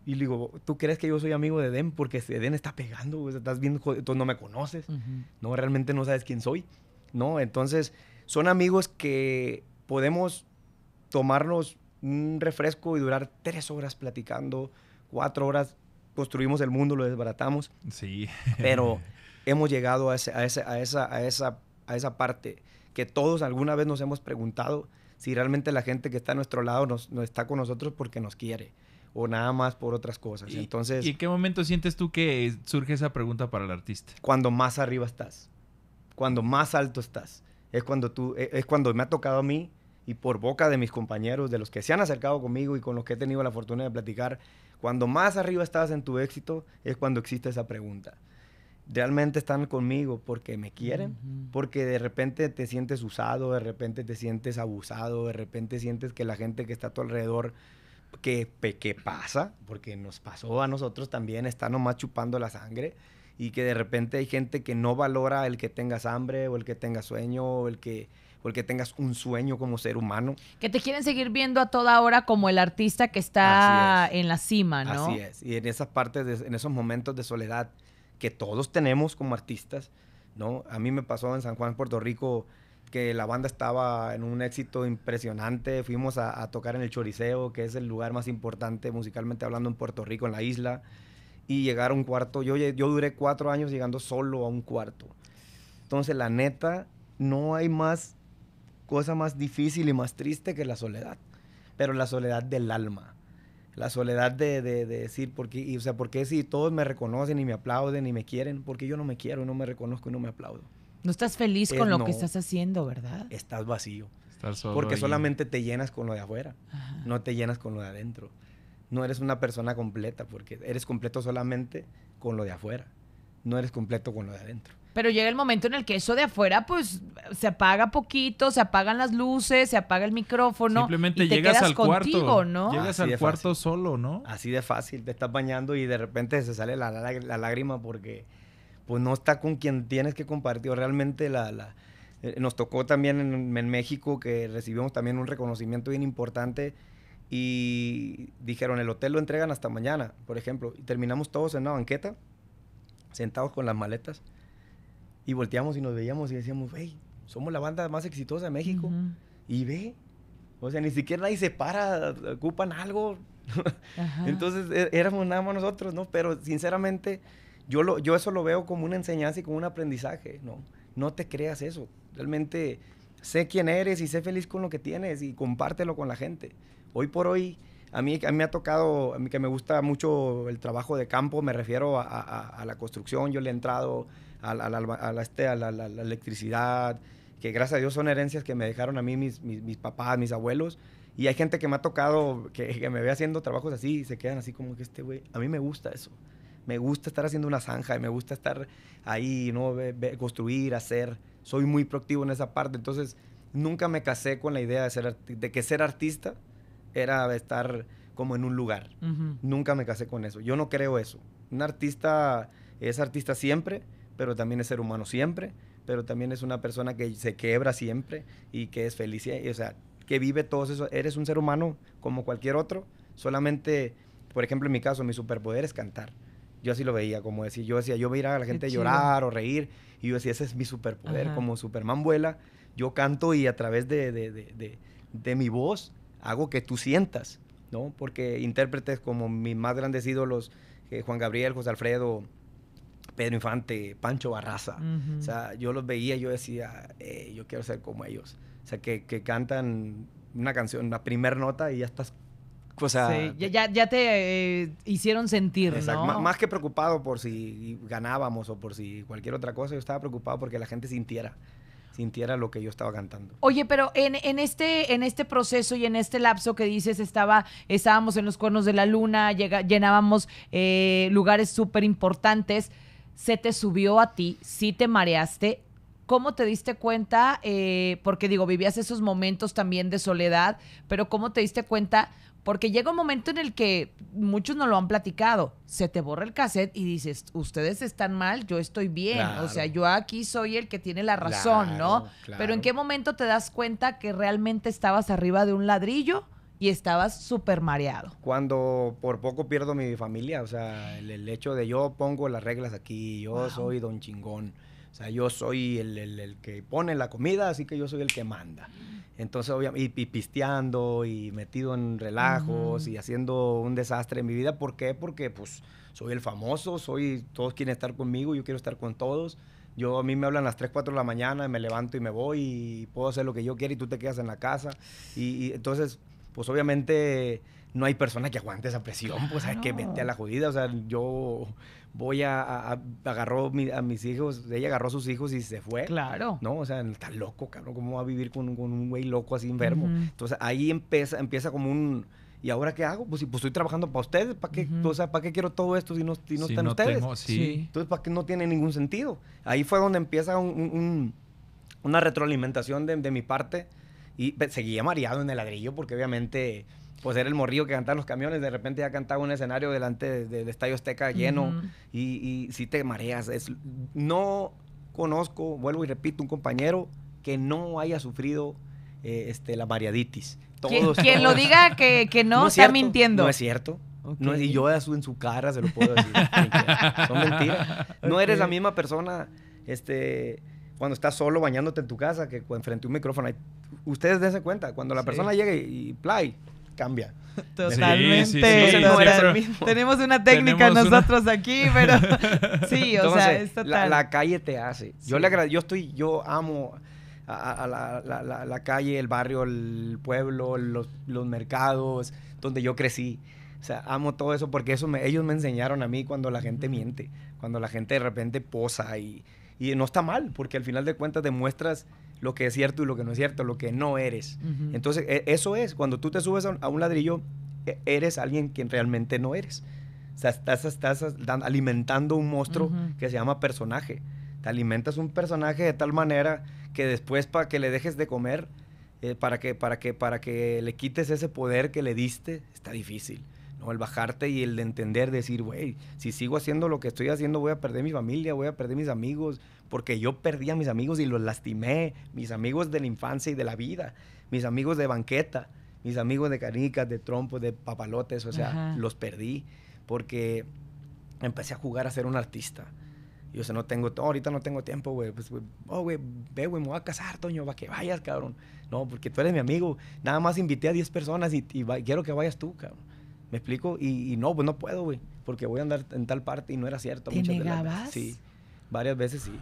Y digo, ¿tú crees que yo soy amigo de Edén? Porque Edén está pegando, estás bien, tú no me conoces, no, realmente no sabes quién soy, ¿no? Entonces, son amigos que podemos tomarnos un refresco y durar tres horas platicando, cuatro horas, construimos el mundo, lo desbaratamos. Sí. Pero hemos llegado esa, a, esa, a esa parte que todos alguna vez nos hemos preguntado, si realmente la gente que está a nuestro lado no está con nosotros porque nos quiere o nada más por otras cosas. ¿Y, Entonces, ¿Y en qué momento sientes tú que surge esa pregunta para el artista? Cuando más arriba estás, cuando más alto estás. Es cuando, tú, e, es cuando me ha tocado a mí y por boca de mis compañeros, de los que se han acercado conmigo y con los que he tenido la fortuna de platicar, cuando más arriba estás en tu éxito es cuando existe esa pregunta realmente están conmigo porque me quieren, porque de repente te sientes usado, de repente te sientes abusado, de repente sientes que la gente que está a tu alrededor, que, pasa, porque nos pasó a nosotros también, está nomás chupando la sangre y que de repente hay gente que no valora el que tengas hambre o el que tengas sueño o el que porque tengas un sueño como ser humano. Que te quieren seguir viendo a toda hora como el artista que está en la cima, ¿no? Así es. Y en esas partes, en esos momentos de soledad, que todos tenemos como artistas, ¿no? A mí me pasó en San Juan, Puerto Rico, que la banda estaba en un éxito impresionante. Fuimos a, tocar en el Choriceo, que es el lugar más importante musicalmente hablando en Puerto Rico, en la isla. Y llegar a un cuarto, yo, yo duré cuatro años llegando solo a un cuarto. Entonces, la neta, no hay más cosa más difícil y más triste que la soledad, pero la soledad del alma la soledad de, decir, ¿por qué o sea, porque si todos me reconocen y me aplauden y me quieren, porque yo no me quiero, no me reconozco y no me aplaudo. No estás feliz eh, con lo que estás haciendo, ¿verdad? Estás vacío. porque solamente te llenas con lo de afuera, no te llenas con lo de adentro. No eres una persona completa porque eres completo solamente con lo de afuera, no eres completo con lo de adentro. Pero llega el momento en el que eso de afuera, pues, se apaga poquito, se apagan las luces, se apaga el micrófono. Simplemente y llegas contigo, ¿no? Llegas al cuarto solo, ¿no? Así de fácil, te estás bañando y de repente se sale la, lágrima porque pues no está con quien tienes que compartir. Realmente la, la eh, nos tocó también en, en, México que recibimos también un reconocimiento bien importante y dijeron el hotel lo entregan hasta mañana, por ejemplo, y terminamos todos en una banqueta, sentados con las maletas y volteamos y nos veíamos y decíamos, hey, somos la banda más exitosa de México. Y ve, o sea, ni siquiera nadie se para, ocupan algo. Entonces e, éramos nada más nosotros, ¿no? Pero sinceramente, yo, lo, yo eso lo veo como una enseñanza y como un aprendizaje, ¿no? No te creas eso. Realmente sé quién eres y sé feliz con lo que tienes y compártelo con la gente. Hoy por hoy, a mí, me ha tocado, a mí que me gusta mucho el trabajo de campo, me refiero a, a la construcción, yo le he entrado a, la, este, a la, electricidad, que gracias a Dios son herencias que me dejaron a mí mis, mis, papás, mis abuelos. Y hay gente que me ha tocado, que, me ve haciendo trabajos así y se quedan así como que este güey, a mí me gusta eso. Me gusta estar haciendo una zanja, y me gusta estar ahí, ¿no? construir, hacer. Soy muy proactivo en esa parte. Entonces, nunca me casé con la idea de, ser, de que ser artista era estar como en un lugar. Nunca me casé con eso. Yo no creo eso. Un artista es artista siempre pero también es ser humano siempre, pero también es una persona que se quebra siempre y que es feliz, o sea, que vive todo eso. eres un ser humano como cualquier otro, solamente, por ejemplo, en mi caso, mi superpoder es cantar. Yo así lo veía, como decir, yo decía, yo veía a la gente llorar o reír, y yo decía, ese es mi superpoder, como Superman vuela, yo canto y a través de, mi voz hago que tú sientas, ¿no? Porque intérpretes como mis más grandes ídolos, eh, Juan Gabriel, José Alfredo, Pedro Infante, Pancho Barraza. O sea, yo los veía yo decía, eh, yo quiero ser como ellos. O sea, que, cantan una canción, la primera nota y ya estás o sea, ya, te eh, hicieron sentir, más que preocupado por si ganábamos o por si cualquier otra cosa, yo estaba preocupado porque la gente sintiera sintiera lo que yo estaba cantando. Oye, pero en, este, en este proceso y en este lapso que dices, estaba, estábamos en los cuernos de la luna, llenábamos eh, lugares súper importantes se te subió a ti, si te mareaste. ¿Cómo te diste cuenta? Eh, porque digo, vivías esos momentos también de soledad, pero ¿cómo te diste cuenta? Porque llega un momento en el que muchos no lo han platicado. Se te borra el cassette y dices, ustedes están mal, yo estoy bien. O sea, yo aquí soy el que tiene la razón, ¿no? Pero ¿en qué momento te das cuenta que realmente estabas arriba de un ladrillo? y estabas súper mareado. Cuando por poco pierdo mi familia, o sea, el, hecho de yo pongo las reglas aquí, yo soy don chingón, o sea, yo soy el, que pone la comida, así que yo soy el que manda. Entonces, obviamente, y, pisteando y metido en relajos y haciendo un desastre en mi vida. ¿Por qué? Porque pues soy el famoso, soy, todos quieren estar conmigo, yo quiero estar con todos. Yo a mí me hablan las 3, 4 de la mañana, me levanto y me voy y puedo hacer lo que yo quiera y tú te quedas en la casa. y entonces pues obviamente no hay persona que aguante esa presión, pues hay que vete a la jodida. O sea, yo voy a, a, a agarró a mis hijos, ella agarró a sus hijos y se fue. Claro. No, o sea, está loco, cabrón, ¿cómo va a vivir con, un güey loco así enfermo? Entonces ahí empieza, empieza como un... ¿Y ahora qué hago? Pues, pues estoy trabajando para ustedes. ¿Para qué, ¿para qué quiero todo esto si no, están ustedes? Entonces, ¿para qué no tiene ningún sentido? Ahí fue donde empieza una retroalimentación de, de mi parte y seguía mareado en el ladrillo porque obviamente pues era el morrillo que cantaba los camiones, de repente ya cantaba un escenario delante del Estadio Azteca lleno y, sí si te mareas. Es, no conozco, vuelvo y repito, un compañero que no haya sufrido eh, este, la variaditis Todos, Quien lo diga que, no, está mintiendo. No es cierto. y yo en su cara se lo puedo decir. Son mentiras. No eres la misma persona. Este, cuando estás solo bañándote en tu casa, que enfrente un micrófono, hay, ustedes dense cuenta, cuando la persona llega y, play, cambia. Totalmente. Tenemos una técnica nosotros aquí, pero sí, o sea, total. La, calle te hace. Yo le agradezco... yo estoy, yo amo a, la, calle, el barrio, el pueblo, los, mercados, donde yo crecí. O sea, amo todo eso porque eso ellos me enseñaron a mí cuando la gente miente, cuando la gente de repente posa y, y no está mal, porque al final de cuentas demuestras lo que es cierto y lo que no es cierto, lo que no eres. Entonces, e, eso es, cuando tú te subes a un, ladrillo, e, eres alguien quien realmente no eres. O sea, estás, estás, alimentando un monstruo que se llama personaje. Te alimentas un personaje de tal manera que después para que le dejes de comer, eh, para, que, para, que, para que le quites ese poder que le diste, está difícil el bajarte y el de entender, decir, güey, si sigo haciendo lo que estoy haciendo, voy a perder mi familia, voy a perder mis amigos, porque yo perdí a mis amigos y los lastimé, mis amigos de la infancia y de la vida, mis amigos de banqueta, mis amigos de canicas, de trompos, de papalotes, o sea, los perdí, porque empecé a jugar a ser un artista. Yo, o sea, no tengo, ahorita no tengo tiempo, güey. Pues, oh, güey, ve, güey, me voy a casar, Toño, va que vayas, cabrón. No, porque tú eres mi amigo. Nada más invité a 10 personas y, quiero que vayas tú, cabrón. ¿Me explico? Y, no, pues no puedo, güey, porque voy a andar en tal parte y no era cierto. muchas veces. Sí, varias veces sí.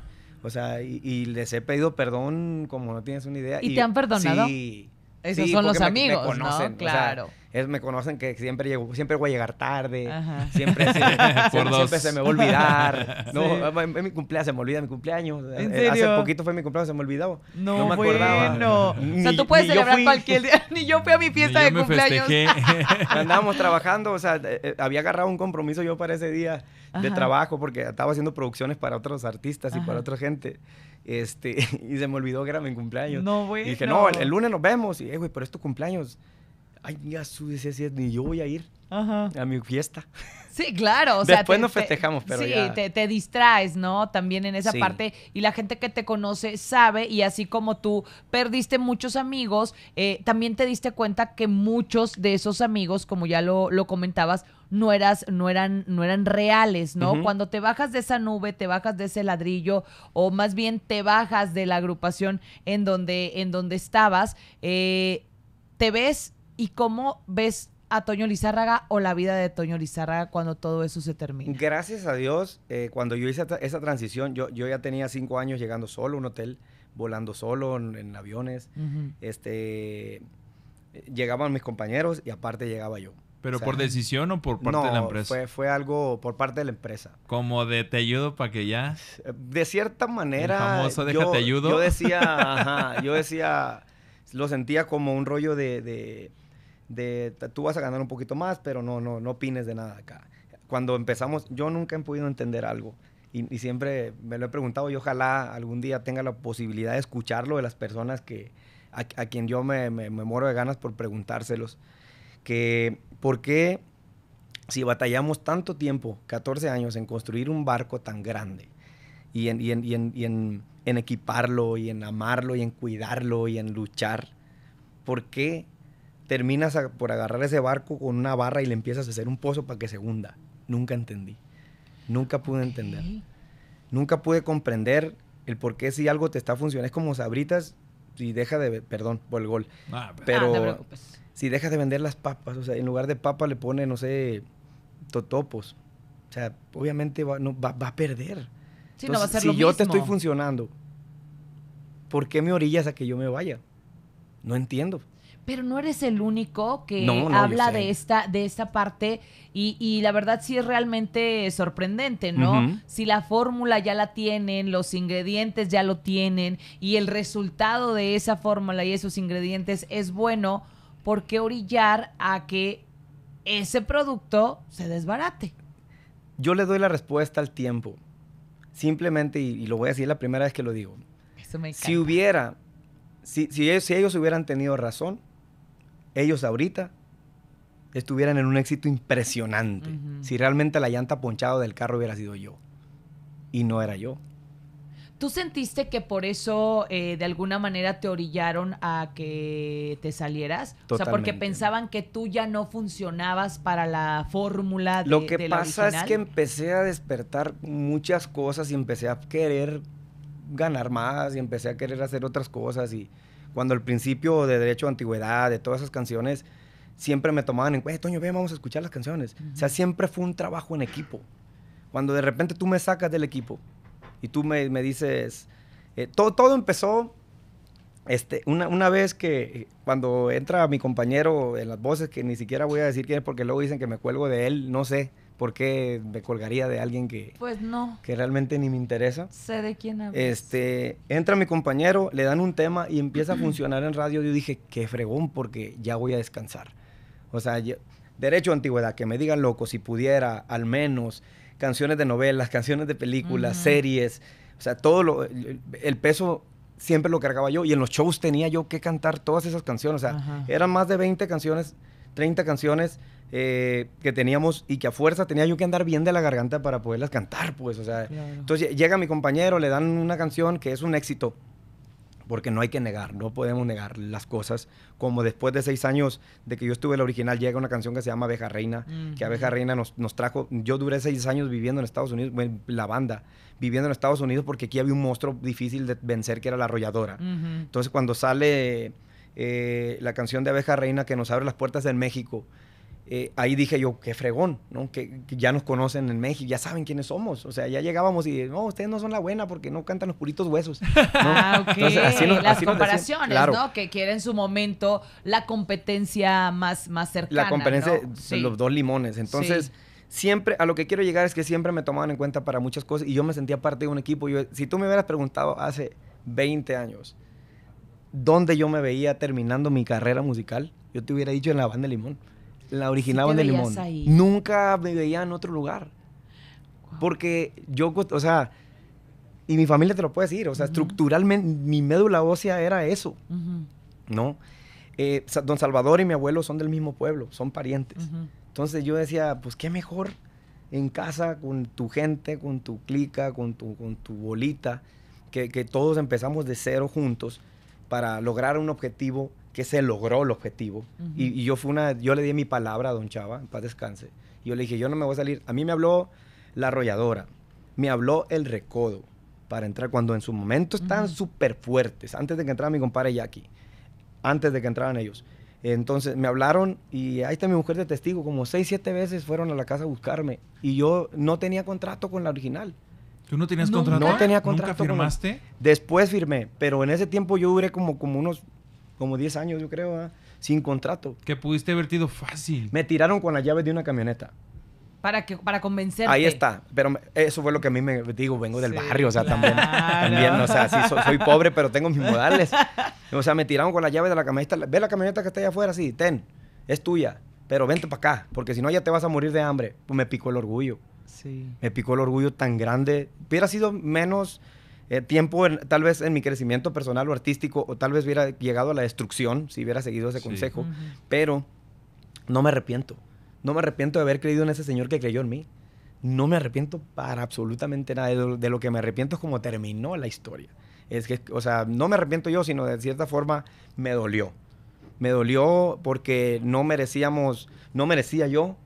O sea, y, les he pedido perdón como no tienes una idea. ¿Y, te han perdonado? Sí, esos son los me, amigos, me conocen, Claro. es, me conocen que siempre llego, siempre voy a llegar tarde, siempre, se, me va a olvidar. No, mi, cumpleaños, se me olvida mi cumpleaños. Eh, ¿En Hace poquito fue mi cumpleaños, se me olvidaba. No, me bueno. acordaba. o sea, tú puedes celebrar cualquier día. ni yo fui a mi fiesta yo de me cumpleaños. Andábamos trabajando, o sea, eh, eh, había agarrado un compromiso yo para ese día de trabajo porque estaba haciendo producciones para otros artistas y para otra gente. Este, y se me olvidó que era mi cumpleaños. No, güey. Dije, no, el, lunes nos vemos. Y, güey, pero es cumpleaños. Ay, ya su ni yo voy a ir. Ajá. a mi fiesta. Sí, claro. O sea, Después nos festejamos, pero sí, Te, distraes, ¿no? También en esa parte. Y la gente que te conoce sabe, y así como tú perdiste muchos amigos, eh, también te diste cuenta que muchos de esos amigos, como ya lo, comentabas, no eras, no eran, no eran reales, ¿no? Cuando te bajas de esa nube, te bajas de ese ladrillo, o más bien te bajas de la agrupación en donde, en donde estabas, eh, te ves y cómo ves a Toño Lizárraga o la vida de Toño Lizárraga cuando todo eso se termina? Gracias a Dios, eh, cuando yo hice esa transición, yo, yo ya tenía cinco años llegando solo a un hotel, volando solo en, aviones. Este llegaban mis compañeros y aparte llegaba yo. ¿Pero por decisión o por parte de la empresa? Fue, fue algo por parte de la empresa. Como de te ayudo para que ya. De cierta manera. famoso, yo, te ayudo. Yo decía, yo decía, lo sentía como un rollo de de tú vas a ganar un poquito más, pero no, no, no opines de nada acá. Cuando empezamos, yo nunca he podido entender algo. Y, siempre me lo he preguntado y ojalá algún día tenga la posibilidad de escucharlo de las personas que, a, quien yo me, me, muero de ganas por preguntárselos. Que, ¿por qué si batallamos tanto tiempo, 14 años, en construir un barco tan grande y en, en, en equiparlo y en amarlo y en cuidarlo y en luchar, ¿por qué terminas por agarrar ese barco con una barra y le empiezas a hacer un pozo para que se hunda. Nunca entendí. Nunca pude entender. Nunca pude comprender el por qué si algo te está funcionando. Es como sabritas y deja de... Perdón por el gol. Ah, ah, pero... si dejas de vender las papas, o sea, en lugar de papa le pone, no sé, totopos. O sea, obviamente va, a perder. si yo te estoy funcionando, ¿por qué me orillas a que yo me vaya? No entiendo pero no eres el único que habla de esta, de parte y, la verdad sí es realmente sorprendente, ¿no? Si la fórmula ya la tienen, los ingredientes ya lo tienen y el resultado de esa fórmula y esos ingredientes es bueno, ¿por qué orillar a que ese producto se desbarate? Yo le doy la respuesta al tiempo. Simplemente, y, lo voy a decir la primera vez que lo digo. Eso me encanta. Si hubiera, si, si ellos hubieran tenido razón, ellos ahorita estuvieran en un éxito impresionante. Si realmente la llanta ponchada del carro hubiera sido yo. Y no era yo. ¿Tú sentiste que por eso eh, de alguna manera te orillaron a que te salieras? O sea, porque pensaban que tú ya no funcionabas para la fórmula de Lo que pasa es que empecé a despertar muchas cosas y empecé a querer ganar más y empecé a querer hacer otras cosas y cuando el principio de Derecho a Antigüedad, de todas esas canciones, siempre me tomaban en cuenta, Toño, ven, vamos a escuchar las canciones. O sea, siempre fue un trabajo en equipo. Cuando de repente tú me sacas del equipo y tú me, dices, eh, todo, todo empezó este, una, una, vez que eh, cuando entra mi compañero en las voces, que ni siquiera voy a decir quién es porque luego dicen que me cuelgo de él, no sé. ...porque me colgaría de alguien que, pues no. que realmente ni me interesa? Sé de quién Este, entra mi compañero, le dan un tema y empieza a funcionar en radio. Yo dije, qué fregón, porque ya voy a descansar. O sea, derecho a antigüedad, que me digan loco, si pudiera, al menos, canciones de novelas, canciones de películas, series. O sea, todo lo, el, peso siempre lo cargaba yo y en los shows tenía yo que cantar todas esas canciones. O sea, eran más de 20 canciones, 30 canciones eh, que teníamos y que a fuerza tenía yo que andar bien de la garganta para poderlas cantar, pues, o sea. Entonces llega mi compañero, le dan una canción que es un éxito, porque no hay que negar, no podemos negar las cosas. Como después de seis años de que yo estuve en la original, llega una canción que se llama Abeja Reina, que Abeja Reina nos, nos, trajo. Yo duré seis años viviendo en Estados Unidos, la banda, viviendo en Estados Unidos porque aquí había un monstruo difícil de vencer que era la arrolladora. Entonces, cuando sale eh, la canción de Abeja Reina que nos abre las puertas en México, eh, ahí dije yo, qué fregón, ¿no? Que, ya nos conocen en México, ya saben quiénes somos. O sea, ya llegábamos y, no, ustedes no son la buena porque no cantan los puritos huesos. ¿no? Ah, ok. Las comparaciones, ¿no? Que quieren su momento la competencia más, más cercana. La competencia de los dos limones. Entonces. siempre, a lo que quiero llegar es que siempre me tomaban en cuenta para muchas cosas y yo me sentía parte de un equipo. si tú me hubieras preguntado hace 20 años dónde yo me veía terminando mi carrera musical, yo te hubiera dicho en la banda de Limón la originaban de Limón. Nunca me veía en otro lugar. Porque yo, o sea, y mi familia te lo puede decir, o sea, estructuralmente mi médula ósea era eso, ¿no? Eh, don Salvador y mi abuelo son del mismo pueblo, son parientes. Entonces yo decía, pues qué mejor en casa con tu gente, con tu clica, con tu, con tu bolita, que, que todos empezamos de cero juntos para lograr un objetivo que se logró el objetivo. y, yo fui una, yo le di mi palabra a Don Chava, para paz descanse. Y yo le dije, yo no me voy a salir. A mí me habló la arrolladora, me habló el recodo para entrar cuando en su momento estaban súper fuertes, antes de que entrara mi compadre Jackie, antes de que entraran ellos. Entonces me hablaron y ahí está mi mujer de testigo, como seis, siete veces fueron a la casa a buscarme y yo no tenía contrato con la original. ¿Tú no tenías contrato? No tenía contrato. ¿Nunca firmaste? Después firmé, pero en ese tiempo yo duré como, como unos como 10 años, yo creo, sin contrato. Que pudiste haber sido fácil. Me tiraron con las llaves de una camioneta. Para, que, para convencerte. Ahí está. Pero eso fue lo que a mí me digo, vengo del barrio, o sea, también, también, o sea, sí, soy, pobre, pero tengo mis modales. O sea, me tiraron con la llave de la camioneta. Ve la camioneta que está allá afuera, sí, ten, es tuya, pero vente para acá, porque si no ya te vas a morir de hambre. Pues me picó el orgullo. Sí. Me picó el orgullo tan grande. Hubiera sido menos eh, tiempo tal vez en mi crecimiento personal o artístico, o tal vez hubiera llegado a la destrucción si hubiera seguido ese consejo, pero no me arrepiento. No me arrepiento de haber creído en ese Señor que creyó en mí. No me arrepiento para absolutamente nada. De lo, que me arrepiento es como terminó la historia. Es que, o sea, no me arrepiento yo, sino de cierta forma me dolió. Me dolió porque no merecíamos, no merecía yo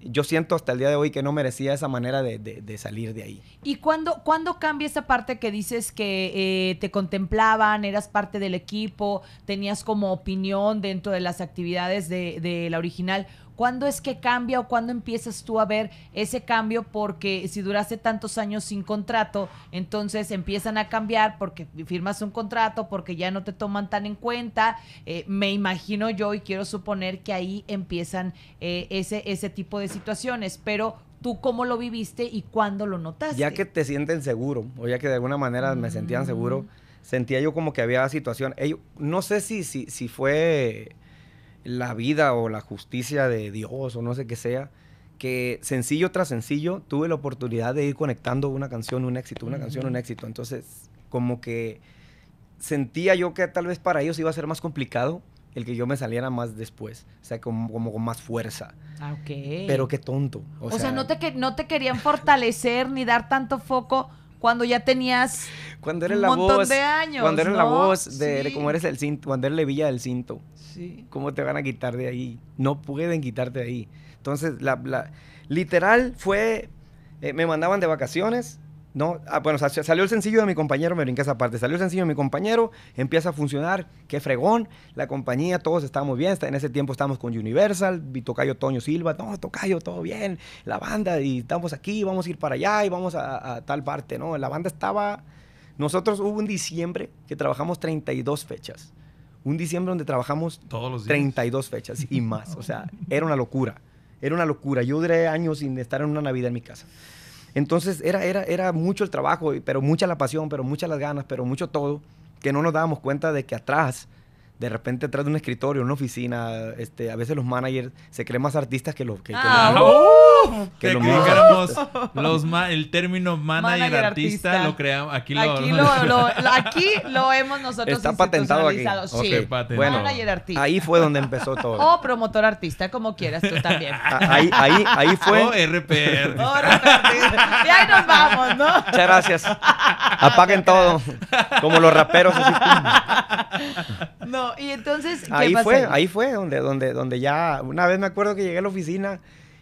yo siento hasta el día de hoy que no merecía esa manera de, salir de ahí. ¿Y cuándo, cambia esa parte que dices que eh, te contemplaban, eras parte del equipo, tenías como opinión dentro de las actividades de, de la original? ¿Cuándo es que cambia o cuándo empiezas tú a ver ese cambio? Porque si duraste tantos años sin contrato, entonces empiezan a cambiar porque firmas un contrato, porque ya no te toman tan en cuenta. Eh, me imagino yo y quiero suponer que ahí empiezan eh, ese, ese tipo de situaciones. Pero ¿Tú cómo lo viviste y cuándo lo notaste? Ya que te sienten seguro, o ya que de alguna manera me sentían seguro, mm. sentía yo como que había situación. no sé si, si, si fue la vida o la justicia de Dios o no sé qué sea, que sencillo tras sencillo tuve la oportunidad de ir conectando una canción, un éxito, una canción, un éxito. Entonces, como que sentía yo que tal vez para ellos iba a ser más complicado el que yo me saliera más después, o sea, como, como con más fuerza. Ah, Pero qué tonto. O, sea, no, te que, no te querían fortalecer ni dar tanto foco cuando ya tenías cuando eres un la montón voz, de años. Cuando eres la voz, de, como eres el cinto, cuando eres la del cinto. ¿Cómo te van a quitar de ahí? No pueden quitarte de ahí. Entonces, la, literal fue, eh, me mandaban de vacaciones, ¿no? Ah, bueno, salió el sencillo de mi compañero, me brinqué esa parte. Salió el sencillo de mi compañero, empieza a funcionar, qué fregón. La compañía, todos estábamos bien. En ese tiempo estábamos con Universal, Tocayo Toño Silva, no, Tocayo, todo bien. La banda, y estamos aquí, vamos a ir para allá y vamos a, tal parte, ¿no? La banda estaba. Nosotros hubo un diciembre que trabajamos 32 fechas un diciembre donde trabajamos 32 fechas y más. O sea, era una locura. Era una locura. Yo duré años sin estar en una Navidad en mi casa. Entonces era, era, era mucho el trabajo, pero mucha la pasión, pero muchas las ganas, pero mucho todo, que no nos dábamos cuenta de que atrás de repente atrás de un escritorio, una oficina, este, a veces los managers se creen más artistas que los que, que ah, los, oh, que los, los el término manager, artista, lo creamos aquí, lo, aquí lo hemos nosotros está patentado aquí. Sí. Bueno, Ahí fue donde empezó todo. O promotor artista, como quieras tú también. Ah, ahí, ahí, ahí fue. O RP. Y ahí nos vamos, ¿no? Muchas gracias. Apaguen todo. Como los raperos así. No, y entonces, ahí fue, ahí fue donde, donde, donde ya, una vez me acuerdo que llegué a la oficina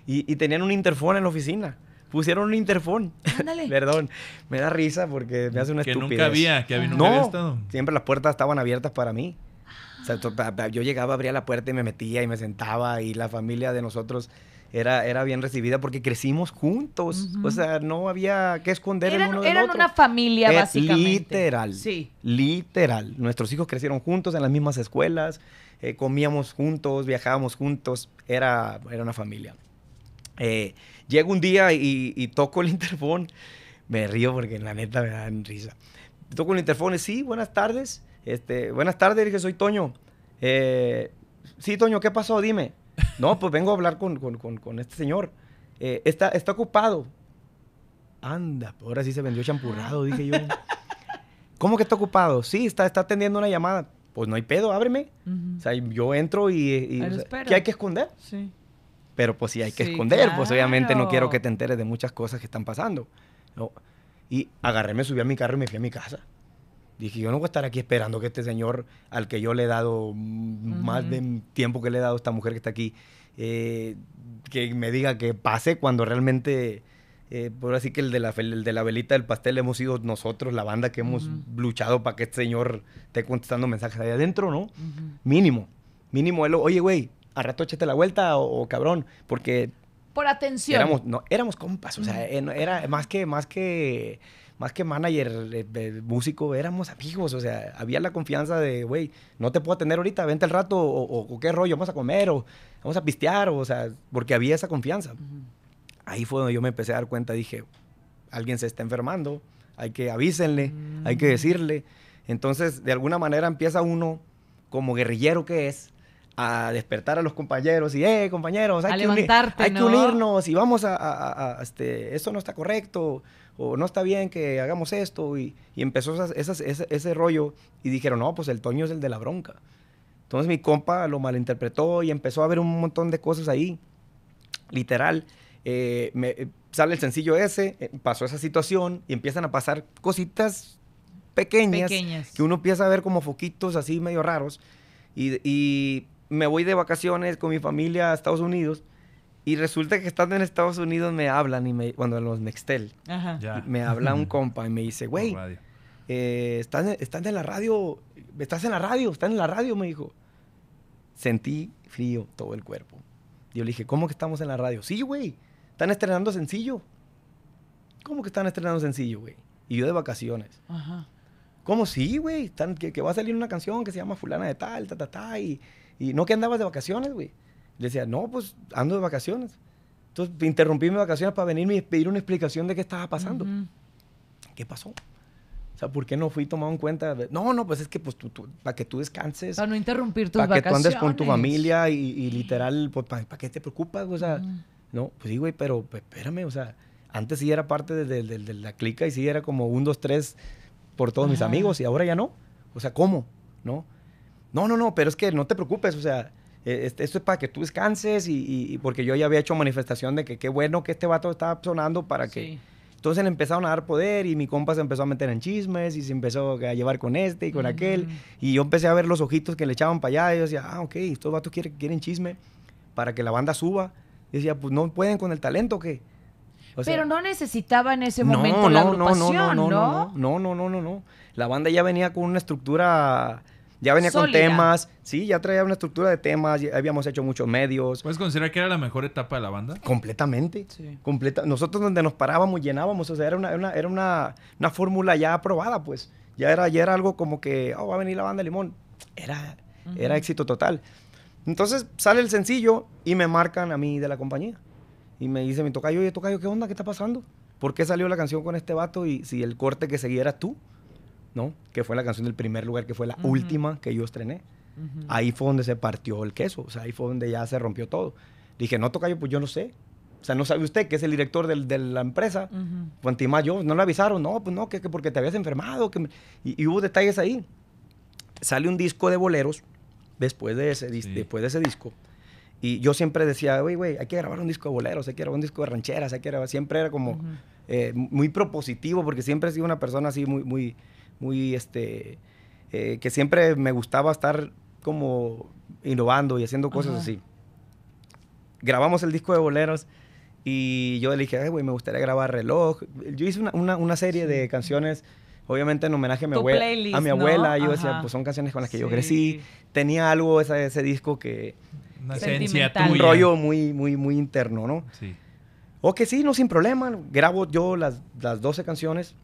y, tenían un interfón en la oficina. Pusieron un interfón. Ándale. Perdón, me da risa porque me hace una que Que nunca había, que había, nunca no, siempre las puertas estaban abiertas para mí. O sea, yo llegaba, abría la puerta y me metía y me sentaba y la familia de nosotros era, bien recibida porque crecimos juntos. O sea, no había que esconder eran, de eran una familia, básicamente. Literal. Sí. Literal. Nuestros hijos crecieron juntos en las mismas escuelas, eh, comíamos juntos, viajábamos juntos. Era, era una familia. Eh, llego un día y, toco el interfón. Me río porque en la neta me dan risa. Toco el interfón y eh, sí, buenas tardes. Este, buenas tardes, dije, soy Toño. sí, Toño, ¿qué pasó? Dime. No, pues vengo a hablar con, este señor. Eh, está, está ocupado. Anda, pues ahora sí se vendió champurrado, dije yo. ¿Cómo que está ocupado? Sí, está, está atendiendo una llamada. Pues no hay pedo, ábreme. O sea, yo entro y... ¿Qué hay que esconder? Sí. Pero pues sí hay que esconder, pues obviamente no quiero que te enteres de muchas cosas que están pasando. Y agarré, me subí a mi carro y me fui a mi casa. Dije, yo no voy a estar aquí esperando que este señor, al que yo le he dado más de tiempo que le he dado esta mujer que está aquí, eh, que me diga que pase cuando realmente, eh, por así que el de, la, de la velita del pastel hemos sido nosotros, la banda que hemos luchado para que este señor esté contestando mensajes ahí adentro, ¿no? Mínimo, mínimo, él, oye, güey, a rato échate la vuelta o, o cabrón, porque... Por atención. Éramos, no, éramos compas, o sea, eh, era más que... Más que más que manager, eh, músico, éramos amigos, o sea, había la confianza de, güey, no te puedo atender ahorita, vente al rato, o, qué rollo, vamos a comer, o vamos a pistear, o, sea, porque había esa confianza. Ahí fue donde yo me empecé a dar cuenta, dije, alguien se está enfermando, hay que avísenle, hay que mm. decirle. Entonces, de alguna manera empieza uno, como guerrillero que es, a despertar a los compañeros y, eh, compañeros, hay, que, hay que unirnos y vamos a, este, esto no está correcto, o no está bien que hagamos esto, y, empezó ese, rollo, y dijeron, no, pues el Toño es el de la bronca. Entonces mi compa lo malinterpretó y empezó a ver un montón de cosas ahí, literal. Eh, eh, sale el sencillo ese, eh, pasó esa situación y empiezan a pasar cositas pequeñas, que uno empieza a ver como foquitos así medio raros. y me voy de vacaciones con mi familia a Estados Unidos y resulta que estando en Estados Unidos me hablan y me, cuando los Nextel, me habla un compa y me dice, güey, eh, están, están en la radio, estás en la radio, ¿Estás en la radio, me dijo. Sentí frío todo el cuerpo. Yo le dije, ¿cómo que estamos en la radio? Sí, güey, están estrenando sencillo. ¿Cómo que están estrenando sencillo, güey? Y yo de vacaciones. Ajá. ¿Cómo sí, güey? Que, va a salir una canción que se llama Fulana de Tal, ta, ta, ta. Y, y no que andabas de vacaciones, güey decía, no, pues ando de vacaciones. Entonces interrumpí mis vacaciones para venirme y pedir una explicación de qué estaba pasando. ¿Qué pasó? O sea, ¿por qué no fui tomado en cuenta? No, no, pues es que pues, para que tú descanses. Para no interrumpir tus vacaciones. Para que tú andes con tu familia y, literal, pues, ¿para, qué te preocupas? O sea, no, pues sí, güey, pero pues, espérame, o sea, antes sí era parte de, la clica y sí era como un, dos, tres por todos mis amigos y ahora ya no. O sea, ¿cómo? ¿No? No, no, no, pero es que no te preocupes, o sea, eh, este, esto es para que tú descanses y, porque yo ya había hecho manifestación de que qué bueno que este vato estaba sonando para que... Entonces le empezaron a dar poder y mi compa se empezó a meter en chismes y se empezó a llevar con este y con aquel. Y yo empecé a ver los ojitos que le echaban para allá y yo decía, ah, ok, estos vatos quieren, chisme para que la banda suba. Y decía, pues no pueden con el talento que... pero no necesitaba en ese momento la agrupación, no, no, no, no, no, no. La banda ya venía con una estructura ya venía con temas, sí, ya traía una estructura de temas, habíamos hecho muchos medios. ¿Puedes considerar que era la mejor etapa de la banda? Completamente. Sí. Completa Nosotros donde nos parábamos llenábamos, o sea, era una, fórmula ya aprobada, pues. Ya era, ya algo como que, oh, va a venir la banda Limón. Era, era éxito total. Entonces sale el sencillo y me marcan a mí de la compañía. Y me dice mi tocayo, oye, tocayo, ¿qué onda? ¿Qué está pasando? ¿Por qué salió la canción con este vato y si el corte que seguía tú? Que fue la canción del primer lugar, que fue la última que yo estrené. Ahí fue donde se partió el queso, o sea, ahí fue donde ya se rompió todo. Dije, no, toca yo, pues yo no sé. O sea, no sabe usted que es el director de la empresa. Uh yo, no le avisaron, no, pues no, que, porque te habías enfermado. y, hubo detalles ahí. Sale un disco de boleros después de ese, después de ese disco. Y yo siempre decía, güey, güey, hay que grabar un disco de boleros, hay que grabar un disco de rancheras, hay que grabar. Siempre era como eh, muy propositivo, porque siempre he sido una persona así muy, muy, muy, este, eh, que siempre me gustaba estar como innovando y haciendo cosas así. Grabamos el disco de boleros y yo le dije, güey, me gustaría grabar reloj. Yo hice una, serie de canciones obviamente en homenaje a mi abuela. a mi abuela, yo decía, pues son canciones con las que yo crecí. Tenía algo ese, ese disco que... Un rollo muy, muy, muy interno, ¿no? Sí. O sí, no, sin problema. Grabo yo las, las 12 canciones,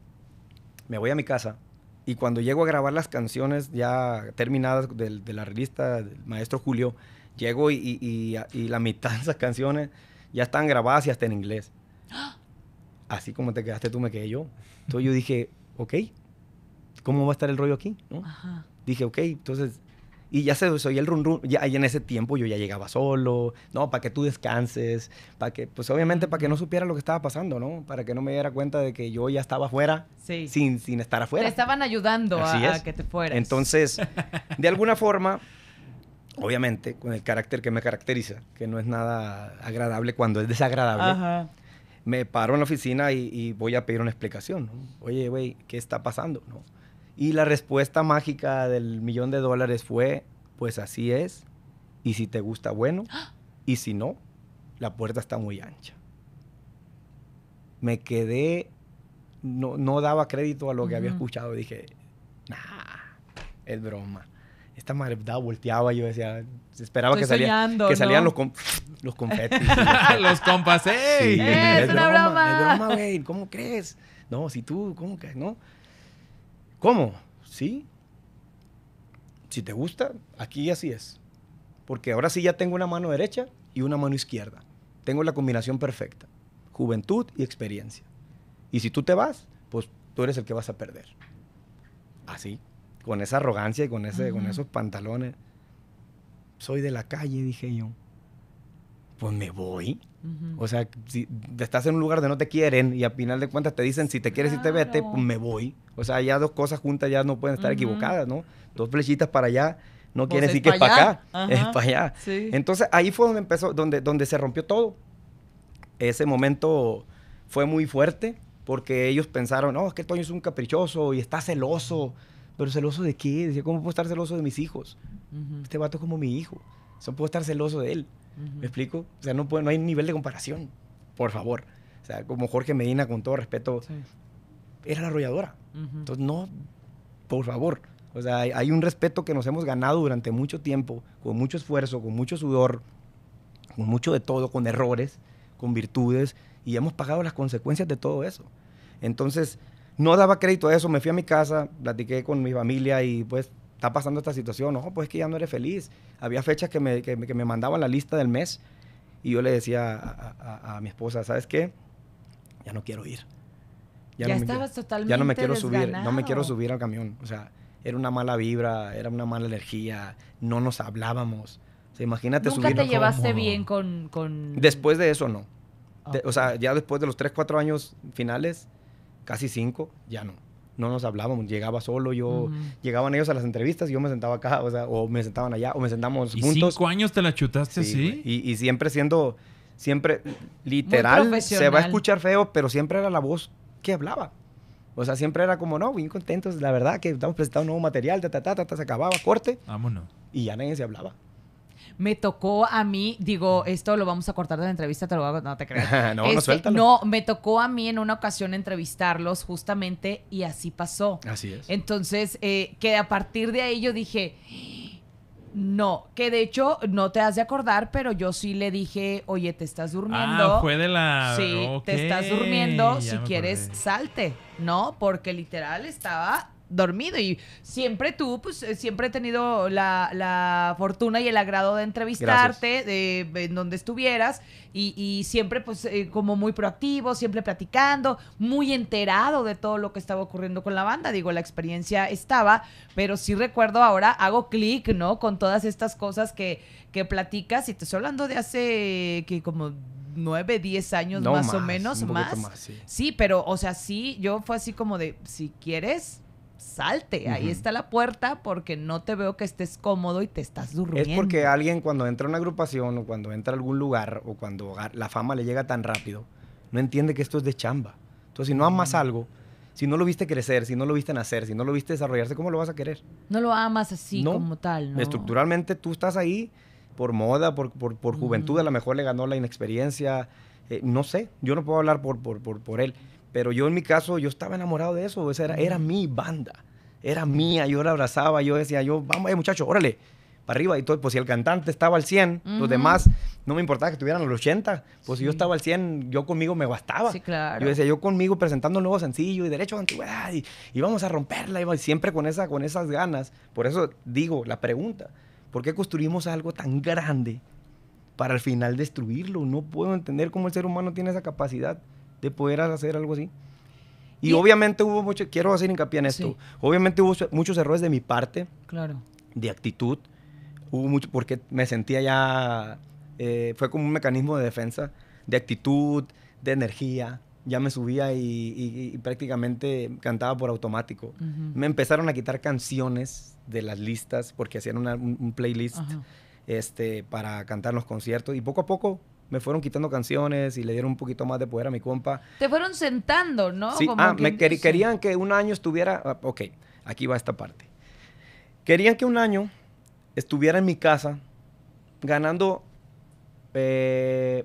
me voy a mi casa y cuando llego a grabar las canciones ya terminadas de, la revista del maestro Julio, llego y, la mitad de esas canciones ya están grabadas y hasta en inglés. Así como te quedaste tú, me quedé yo. Entonces yo dije, ok, ¿cómo va a estar el rollo aquí? Dije, ok, entonces y ya se oía el run Ya, y en ese tiempo yo ya llegaba solo, ¿no? Para que tú descanses, para que, pues obviamente para que no supiera lo que estaba pasando, ¿no? Para que no me diera cuenta de que yo ya estaba afuera sin, sin estar afuera. Te estaban ayudando a, que te fueras. Entonces, de alguna forma, obviamente, con el carácter que me caracteriza, que no es nada agradable cuando es desagradable. me paro en la oficina y, y, voy a pedir una explicación. ¿no? Oye, güey, ¿qué está pasando? ¿No? Y la respuesta mágica del millón de dólares fue, pues así es, y si te gusta, bueno, y si no, la puerta está muy ancha. Me quedé, no, no daba crédito a lo que había escuchado, dije, nah, es broma. Esta madre volteaba, yo decía, esperaba que, soñando, que salían los, los los compas, eh es, una broma, broma. Es broma, güey, ¿cómo crees? No, si tú, ¿cómo que no? ¿Cómo? ¿Sí? Si te gusta, aquí así es. Porque ahora sí ya tengo una mano derecha y una mano izquierda. Tengo la combinación perfecta. Juventud y experiencia. Y si tú te vas, pues tú eres el que vas a perder. Así, con esa arrogancia y con, ese, con esos pantalones. Soy de la calle, dije yo pues me voy. O sea, si estás en un lugar donde no te quieren y al final de cuentas te dicen si te quieres claro. y te vete, pues me voy. O sea, ya dos cosas juntas ya no pueden estar equivocadas, ¿no? Dos flechitas para allá no quiere decir que es para acá, es para allá. Entonces ahí fue donde empezó, donde, donde se rompió todo. Ese momento fue muy fuerte porque ellos pensaron, no, es que Toño es un caprichoso y está celoso. ¿Pero celoso de qué? Decía, ¿cómo puedo estar celoso de mis hijos? Este vato es como mi hijo. ¿Cómo puedo estar celoso de él. ¿Me explico? O sea, no, no hay nivel de comparación, por favor. O sea, como Jorge Medina, con todo respeto, era la arrolladora. Entonces, no, por favor. O sea, hay, un respeto que nos hemos ganado durante mucho tiempo, con mucho esfuerzo, con mucho sudor, con mucho de todo, con errores, con virtudes, y hemos pagado las consecuencias de todo eso. Entonces, no daba crédito a eso, me fui a mi casa, platiqué con mi familia y pues está pasando esta situación. No, pues es que ya no eres feliz. Había fechas que me, que, que me mandaban la lista del mes y yo le decía a, mi esposa, ¿sabes qué? Ya no quiero ir. Ya, no estabas me, totalmente Ya no me quiero subir, no me quiero subir al camión. O sea, era una mala vibra, era una mala energía, no nos hablábamos. O sea, imagínate ¿Nunca te llevaste bien con, con, Después de eso, no. o sea, ya después de los 3, 4 años finales, casi 5, ya no no nos hablábamos, llegaba solo, yo, llegaban ellos a las entrevistas y yo me sentaba acá, o sea, o me sentaban allá, o me sentamos ¿Y juntos. cinco años te la chutaste sí, Y, y, siempre siendo, siempre, literal, se va a escuchar feo, pero siempre era la voz que hablaba. O sea, siempre era como, no, bien contentos, la verdad que estamos presentando un nuevo material, ta, ta, ta, ta, se acababa, corte. Vámonos. Y ya nadie se hablaba me tocó a mí, digo, esto lo vamos a cortar de la entrevista, te lo hago, no te creas. no, no este, No, me tocó a mí en una ocasión entrevistarlos justamente y así pasó. Así es. Entonces, eh, que a partir de ahí yo dije... No, que de hecho no te has de acordar, pero yo sí le dije, oye, te estás durmiendo. Ah, fue de la. Sí, te estás durmiendo, si quieres, salte, ¿no? Porque literal estaba dormido. Y siempre tú, pues eh, siempre he tenido la, fortuna y el agrado de entrevistarte de en donde estuvieras y, siempre pues eh, como muy proactivo, siempre platicando, muy enterado de todo lo que estaba ocurriendo con la banda. Digo, la experiencia estaba, pero sí recuerdo ahora, hago clic, ¿no? Con todas estas cosas que, platicas y te estoy hablando de hace que como nueve, diez años más, o menos, más. sí. sí. pero, o sea, sí, yo fue así como de, si quieres, salte, ahí está la puerta porque no te veo que estés cómodo y te estás durmiendo. Es porque alguien cuando entra a una agrupación o cuando entra a algún lugar o cuando la fama le llega tan rápido, no entiende que esto es de chamba. Entonces, si no amas mm. algo, si no lo viste crecer, si no lo viste nacer, si no lo viste desarrollarse, ¿cómo lo vas a querer? No lo amas así como tal, ¿no? Estructuralmente tú estás ahí por moda, por, juventud, a lo mejor le ganó la inexperiencia, eh, no sé, yo no puedo hablar por, por, por, por él. Pero yo en mi caso, yo estaba enamorado de eso, esa era, era mi banda, era mía, yo la abrazaba, yo decía, yo, vamos, eh, muchachos, órale, para arriba y todo, pues si el cantante estaba al 100, los demás no me importaba que estuvieran los 80, pues si yo estaba al 100, yo conmigo me bastaba. Sí, claro. Yo decía, yo conmigo presentando un nuevo sencillo y derecho a antigüedad y, y, vamos a romperla, y siempre con, esa, con esas ganas. Por eso digo la pregunta, ¿por qué construimos algo tan grande para al final destruirlo? No puedo entender cómo el ser humano tiene esa capacidad de poder hacer algo así. Y, obviamente hubo mucho, quiero hacer hincapié en esto, obviamente hubo muchos errores de mi parte, claro. de actitud, hubo mucho, porque me sentía ya, eh, fue como un mecanismo de defensa, de actitud, de energía, ya me subía y, prácticamente cantaba por automático. Me empezaron a quitar canciones de las listas porque hacían un, playlist este, para cantar los conciertos y poco a poco me fueron quitando canciones y le dieron un poquito más de poder a mi compa. Te fueron sentando, ¿no? Sí, ah, me querían que un año estuviera, ah, ok, aquí va esta parte. Querían que un año estuviera en mi casa ganando eh,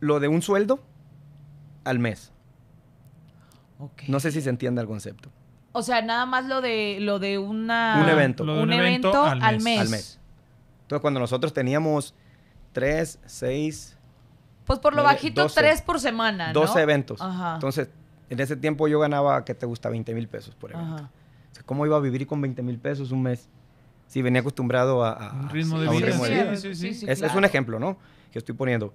lo de un sueldo al mes. No sé si se entiende el concepto. O sea, nada más lo de lo de una un evento, un, evento, al, mes. Entonces, cuando nosotros teníamos Tres, seis... Pues por lo bajito, por semana. ¿no? 12 eventos. Entonces, en ese tiempo yo ganaba, ¿qué te gusta? 20 mil pesos por evento. ¿Cómo iba a vivir con 20 mil pesos un mes? Si sí, venía acostumbrado a, un ritmo de vida. Sí, sí, es, un ejemplo, ¿no? Que estoy poniendo.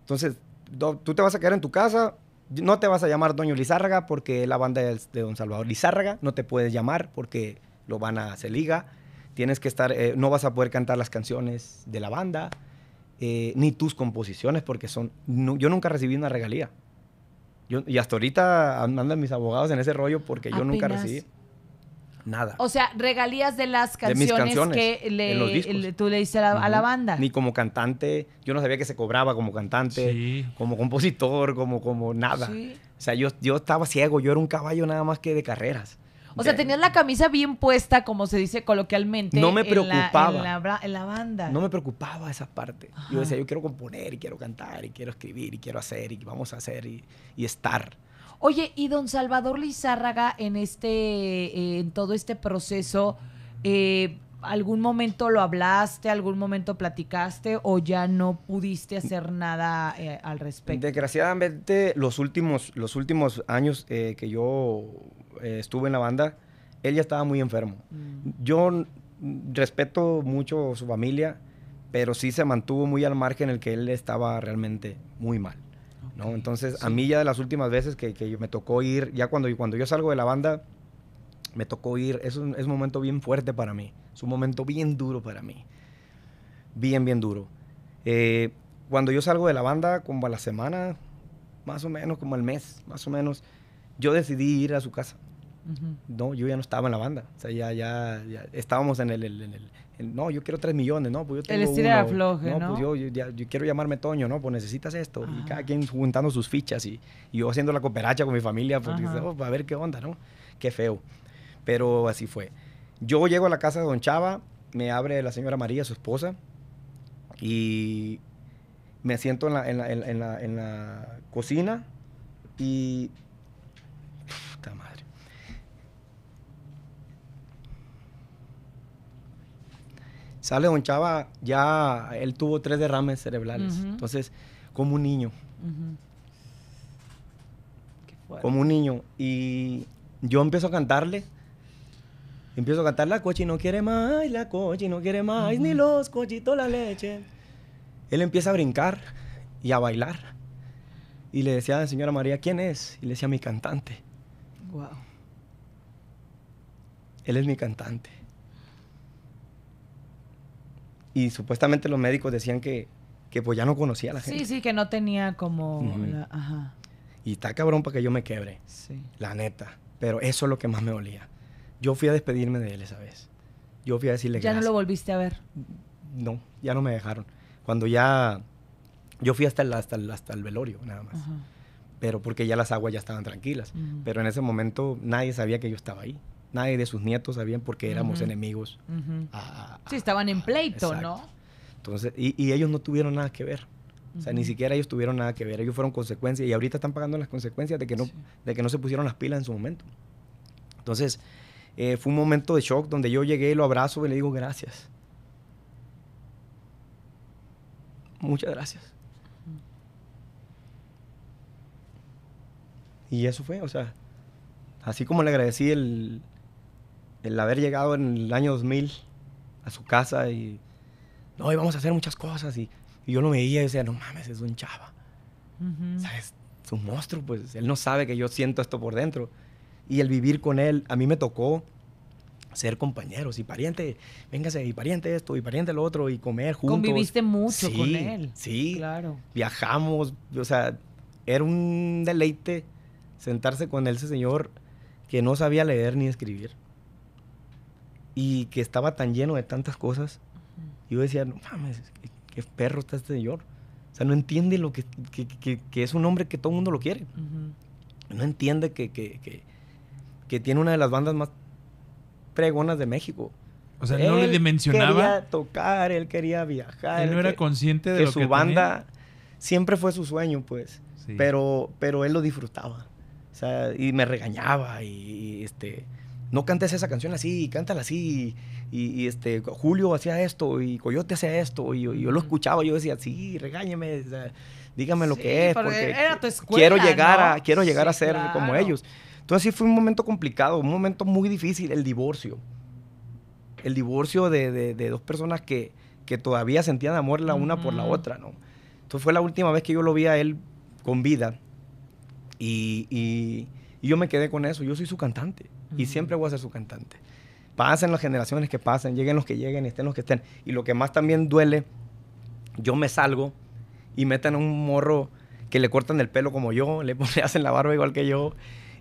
Entonces, tú te vas a quedar en tu casa, no te vas a llamar Doño Lizárraga porque la banda es de Don Salvador Lizárraga, no te puedes llamar porque lo van a hacer liga. Tienes que estar, eh, no vas a poder cantar las canciones de la banda. Eh, ni tus composiciones, porque son. yo nunca recibí una regalía. y hasta ahorita andan mis abogados en ese rollo porque yo nunca recibí nada. O sea, regalías de las canciones, que le, tú le diste a la, banda. Ni como cantante, yo no sabía que se cobraba como cantante, como compositor, como, como nada. O sea, yo, yo estaba ciego, yo era un caballo nada más que de carreras. O sea, tenías la camisa bien puesta, como se dice coloquialmente. No me preocupaba. En la, banda. No me preocupaba esa parte. Yo decía, yo quiero componer, y quiero cantar, y quiero escribir, y quiero hacer, y vamos a hacer, y, estar. Oye, y don Salvador Lizárraga, en, este, eh, en todo este proceso, eh, ¿algún momento lo hablaste, algún momento platicaste o ya no pudiste hacer nada eh, al respecto? Desgraciadamente, los últimos, los últimos años que yo eh, estuve en la banda, él ya estaba muy enfermo. Mm. Yo respeto mucho su familia, pero sí se mantuvo muy al margen el que él estaba realmente muy mal. ¿no? Entonces, a mí ya de las últimas veces que, que me tocó ir, ya cuando, cuando yo salgo de la banda, me tocó ir, es un, es un momento bien fuerte para mí, es un momento bien duro para mí, bien, bien duro. Eh, cuando yo salgo de la banda, como a la semana, más o menos, como al mes, más o menos, yo decidí ir a su casa. No, yo ya no estaba en la banda. O sea, ya, ya, estábamos en el, No, yo quiero tres millones, ¿no? Pues yo el estilo de ¿no? Pues yo, quiero llamarme Toño, ¿no? Pues necesitas esto. Y cada quien juntando sus fichas y, yo haciendo la cooperacha con mi familia, pues oh, a ver qué onda, ¿no? Qué feo. Pero así fue. Yo llego a la casa de Don Chava, me abre la señora María, su esposa, y me siento en la, en la cocina y sale Don Chava, ya él tuvo tres derrames cerebrales. Entonces, como un niño. Como un niño. Y yo empiezo a cantarle. Empiezo a cantar la coche y no quiere más, la y no quiere más, ni los cochitos la leche. Él empieza a brincar y a bailar. Y le decía a la señora María, ¿quién es? Y le decía, mi cantante. Wow. Él es mi cantante y supuestamente los médicos decían que, que pues ya no conocía a la gente. Sí, sí, que no tenía como... Y está cabrón para que yo me quebre. Sí. La neta. Pero eso es lo que más me dolía. Yo fui a despedirme de él esa vez. Yo fui a decirle ¿Ya no lo volviste a ver? No, ya no me dejaron. Cuando ya... Yo fui hasta el, hasta velorio, nada más. Pero porque ya las aguas ya estaban tranquilas. Pero en ese momento nadie sabía que yo estaba ahí nadie de sus nietos sabían porque éramos enemigos. sí, estaban en pleito, ¿no? Entonces, y, ellos no tuvieron nada que ver. O sea, ni siquiera ellos tuvieron nada que ver. Ellos fueron consecuencias y ahorita están pagando las consecuencias de que no, de que no se pusieron las pilas en su momento. Entonces, eh, fue un momento de shock donde yo llegué, lo abrazo y le digo gracias. Muchas gracias. Y eso fue, o sea, así como le agradecí el, el haber llegado en el año 2000 a su casa y, no, íbamos a hacer muchas cosas. Y, yo yo me veía y decía, no mames, es un chava. ¿Sabes? Es un monstruo, pues él no sabe que yo siento esto por dentro. Y el vivir con él, a mí me tocó ser compañeros y pariente, véngase, y pariente esto, y pariente lo otro, y comer juntos. Conviviste mucho con él. Sí, claro. Viajamos, o sea, era un deleite sentarse con ese señor que no sabía leer ni escribir y que estaba tan lleno de tantas cosas. Y yo decía, no mames, qué, perro está este señor. O sea, no entiende lo que, que, que, es un hombre que todo el mundo lo quiere. No entiende que, tiene una de las bandas más pregonas de México. O sea, él no le dimensionaba. Él quería tocar, él quería viajar. Él no era consciente de lo su que su banda siempre fue su sueño, pues. Pero, pero él lo disfrutaba. O sea, y me regañaba y este no cantes esa canción así, cántala así. Y, este, Julio hacía esto y Coyote hacía esto. Y, yo lo escuchaba, yo decía, sí, regáñeme, dígame lo que es. Porque quiero llegar, a, quiero llegar a ser como ellos. Entonces sí fue un momento complicado, un momento muy difícil, el divorcio. El divorcio de, dos personas que, todavía sentían amor la una por la otra, ¿no? Entonces fue la última vez que yo lo vi a él con vida. Y, y yo me quedé con eso, yo soy su cantante y siempre voy a ser su cantante. Pasen las generaciones que pasen, lleguen los que lleguen, estén los que estén. Y lo que más también duele, yo me salgo y meten a un morro que le cortan el pelo como yo, le, hacen la barba igual que yo,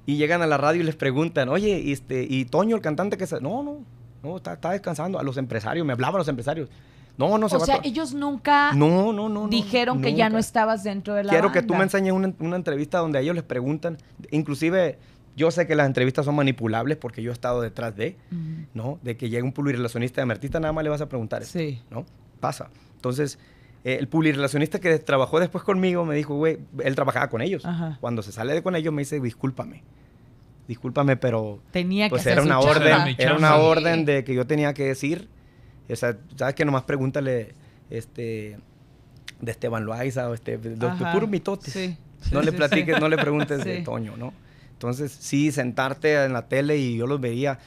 y llegan a la radio y les preguntan, oye, este, ¿y Toño, el cantante que se... No, no, no, está, está descansando. A los empresarios, me hablaban los empresarios. No, no se o sea, ellos nunca no, no, no, dijeron que ya no estabas dentro de la Quiero que tú me enseñes una, una, entrevista donde ellos les preguntan, inclusive yo sé que las entrevistas son manipulables porque yo he estado detrás de, ¿no? De que llegue un pulirrelacionista de artista, nada más le vas a preguntar eso, sí. ¿no? Pasa. Entonces, eh, el relacionista que trabajó después conmigo me dijo, güey, él trabajaba con ellos. Cuando se sale de con ellos me dice, discúlpame. Discúlpame, pero tenía que pues, era una orden, era una orden de que yo tenía que decir, o sea, sabes que nomás pregúntale este de Esteban Loaiza o este de, Sí. No le platiques, no le preguntes de Toño, ¿no? Entonces, sí, sentarte en la tele y yo los veía.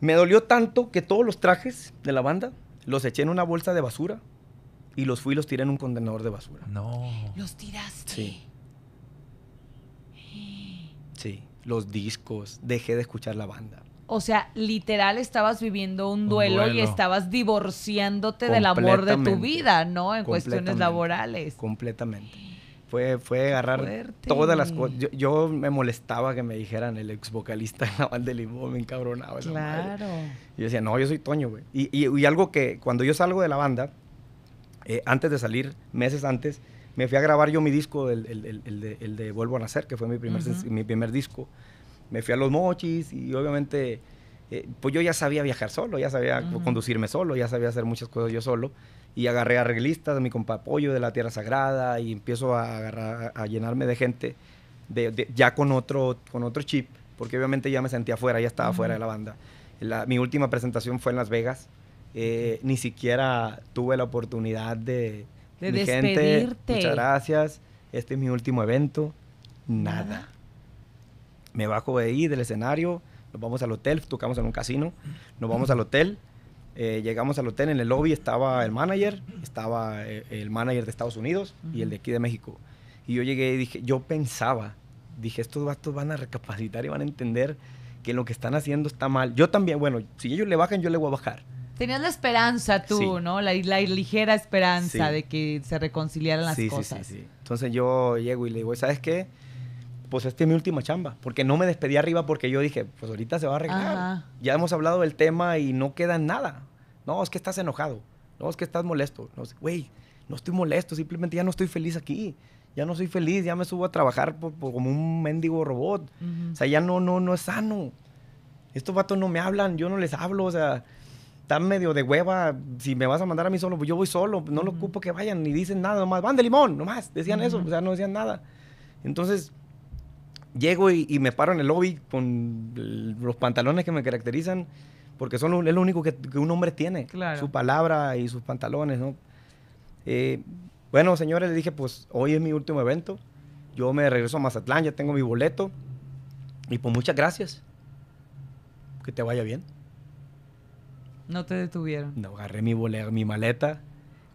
Me dolió tanto que todos los trajes de la banda los eché en una bolsa de basura y los fui y los tiré en un contenedor de basura. No. ¿Los tiraste? Sí. Sí, los discos, dejé de escuchar la banda. O sea, literal estabas viviendo un duelo, un duelo. y estabas divorciándote del amor de tu vida, ¿no? En cuestiones laborales. Completamente. Fue, fue agarrar todas las cosas. Yo, me molestaba que me dijeran el ex vocalista de la banda de Limón, me encabronaba Y yo decía, no, yo soy Toño, güey. Y, y, algo que cuando yo salgo de la banda, eh, antes de salir, meses antes, me fui a grabar yo mi disco, el, el, el, de, Vuelvo a Nacer, que fue mi primer, mi primer disco. Me fui a Los Mochis y obviamente, eh, pues yo ya sabía viajar solo, ya sabía conducirme solo, ya sabía hacer muchas cosas yo solo y agarré arreglistas a mi compa Pollo de la Tierra Sagrada y empiezo a, llenarme de gente ya con otro, con otro chip, porque obviamente ya me sentía fuera, ya estaba afuera fuera de la banda. mi última presentación fue en Las Vegas. Eh, ni siquiera tuve la oportunidad de... De despedirte. muchas gracias. Este es mi último evento. Nada. Me bajo de ahí del escenario, nos vamos al hotel, tocamos en un casino, nos vamos al hotel eh, llegamos al hotel, en el lobby estaba el manager, estaba eh, el manager de Estados Unidos y el de aquí de México. Y yo llegué y dije, yo pensaba, dije, estos vatos van a recapacitar y van a entender que lo que están haciendo está mal. Yo también, bueno, si ellos le bajan, yo le voy a bajar. Tenías la esperanza tú, ¿no? La, ligera esperanza de que se reconciliaran las cosas. Sí, sí, sí. Entonces yo llego y le digo, ¿sabes qué? Pues esta es mi última chamba, porque no me despedí arriba porque yo dije, pues ahorita se va a arreglar. Ya hemos hablado del tema y no queda nada. No, es que estás enojado. No, es que estás molesto. No, güey, no estoy molesto, simplemente ya no estoy feliz aquí. Ya no soy feliz, ya me subo a trabajar como un mendigo robot. O sea, ya no, no, no es sano. Estos vatos no me hablan, yo no les hablo, o sea, están medio de hueva. Si me vas a mandar a mí solo, pues yo voy solo, no lo ocupo que vayan, ni dicen nada, nomás, van de limón, nomás. Decían eso, o sea, no decían nada. Entonces, llego y, me paro en el lobby con los pantalones que me caracterizan porque son lo, es lo único que, un hombre tiene, su palabra y sus pantalones, ¿no? Eh, bueno, señores, le dije, pues hoy es mi último evento, yo me regreso a Mazatlán, ya tengo mi boleto, y pues muchas gracias, que te vaya bien. No te detuvieron. No, agarré mi, boleto, mi maleta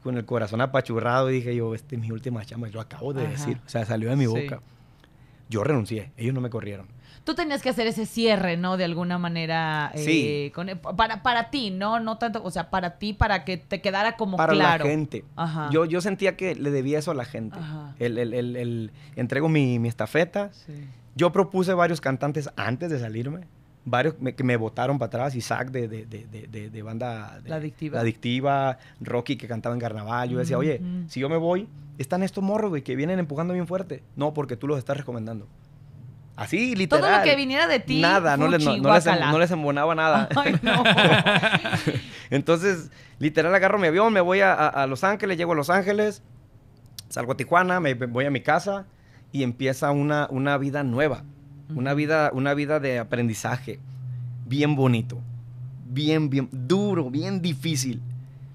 con el corazón apachurrado y dije yo, este es mi última chamba, Yo acabo de decir, o sea, salió de mi boca. Yo renuncié, ellos no me corrieron tú tenías que hacer ese cierre, ¿no? De alguna manera. Eh, sí. Eh, para, ti, ¿no? No tanto, o sea, para ti, para que te quedara como claro. Para la gente. Yo, yo sentía que le debía eso a la gente. El, entrego mi, estafeta. Yo propuse varios cantantes antes de salirme. Varios que me votaron para atrás, Isaac de, de, banda... la adictiva. La adictiva, Rocky que cantaba en carnaval. Yo decía, oye, si yo me voy, están estos morros, güey, que vienen empujando bien fuerte. No, porque tú los estás recomendando. Así, literal. Todo lo que viniera de ti. Nada, no, les, no, em, embonaba nada. Ay, no. Entonces, literal, agarro mi avión, me voy a, Los Ángeles, llego a Los Ángeles, salgo a Tijuana, me, voy a mi casa y empieza una, una vida nueva. Una vida, una vida de aprendizaje. Bien bonito. Bien, bien duro, bien difícil.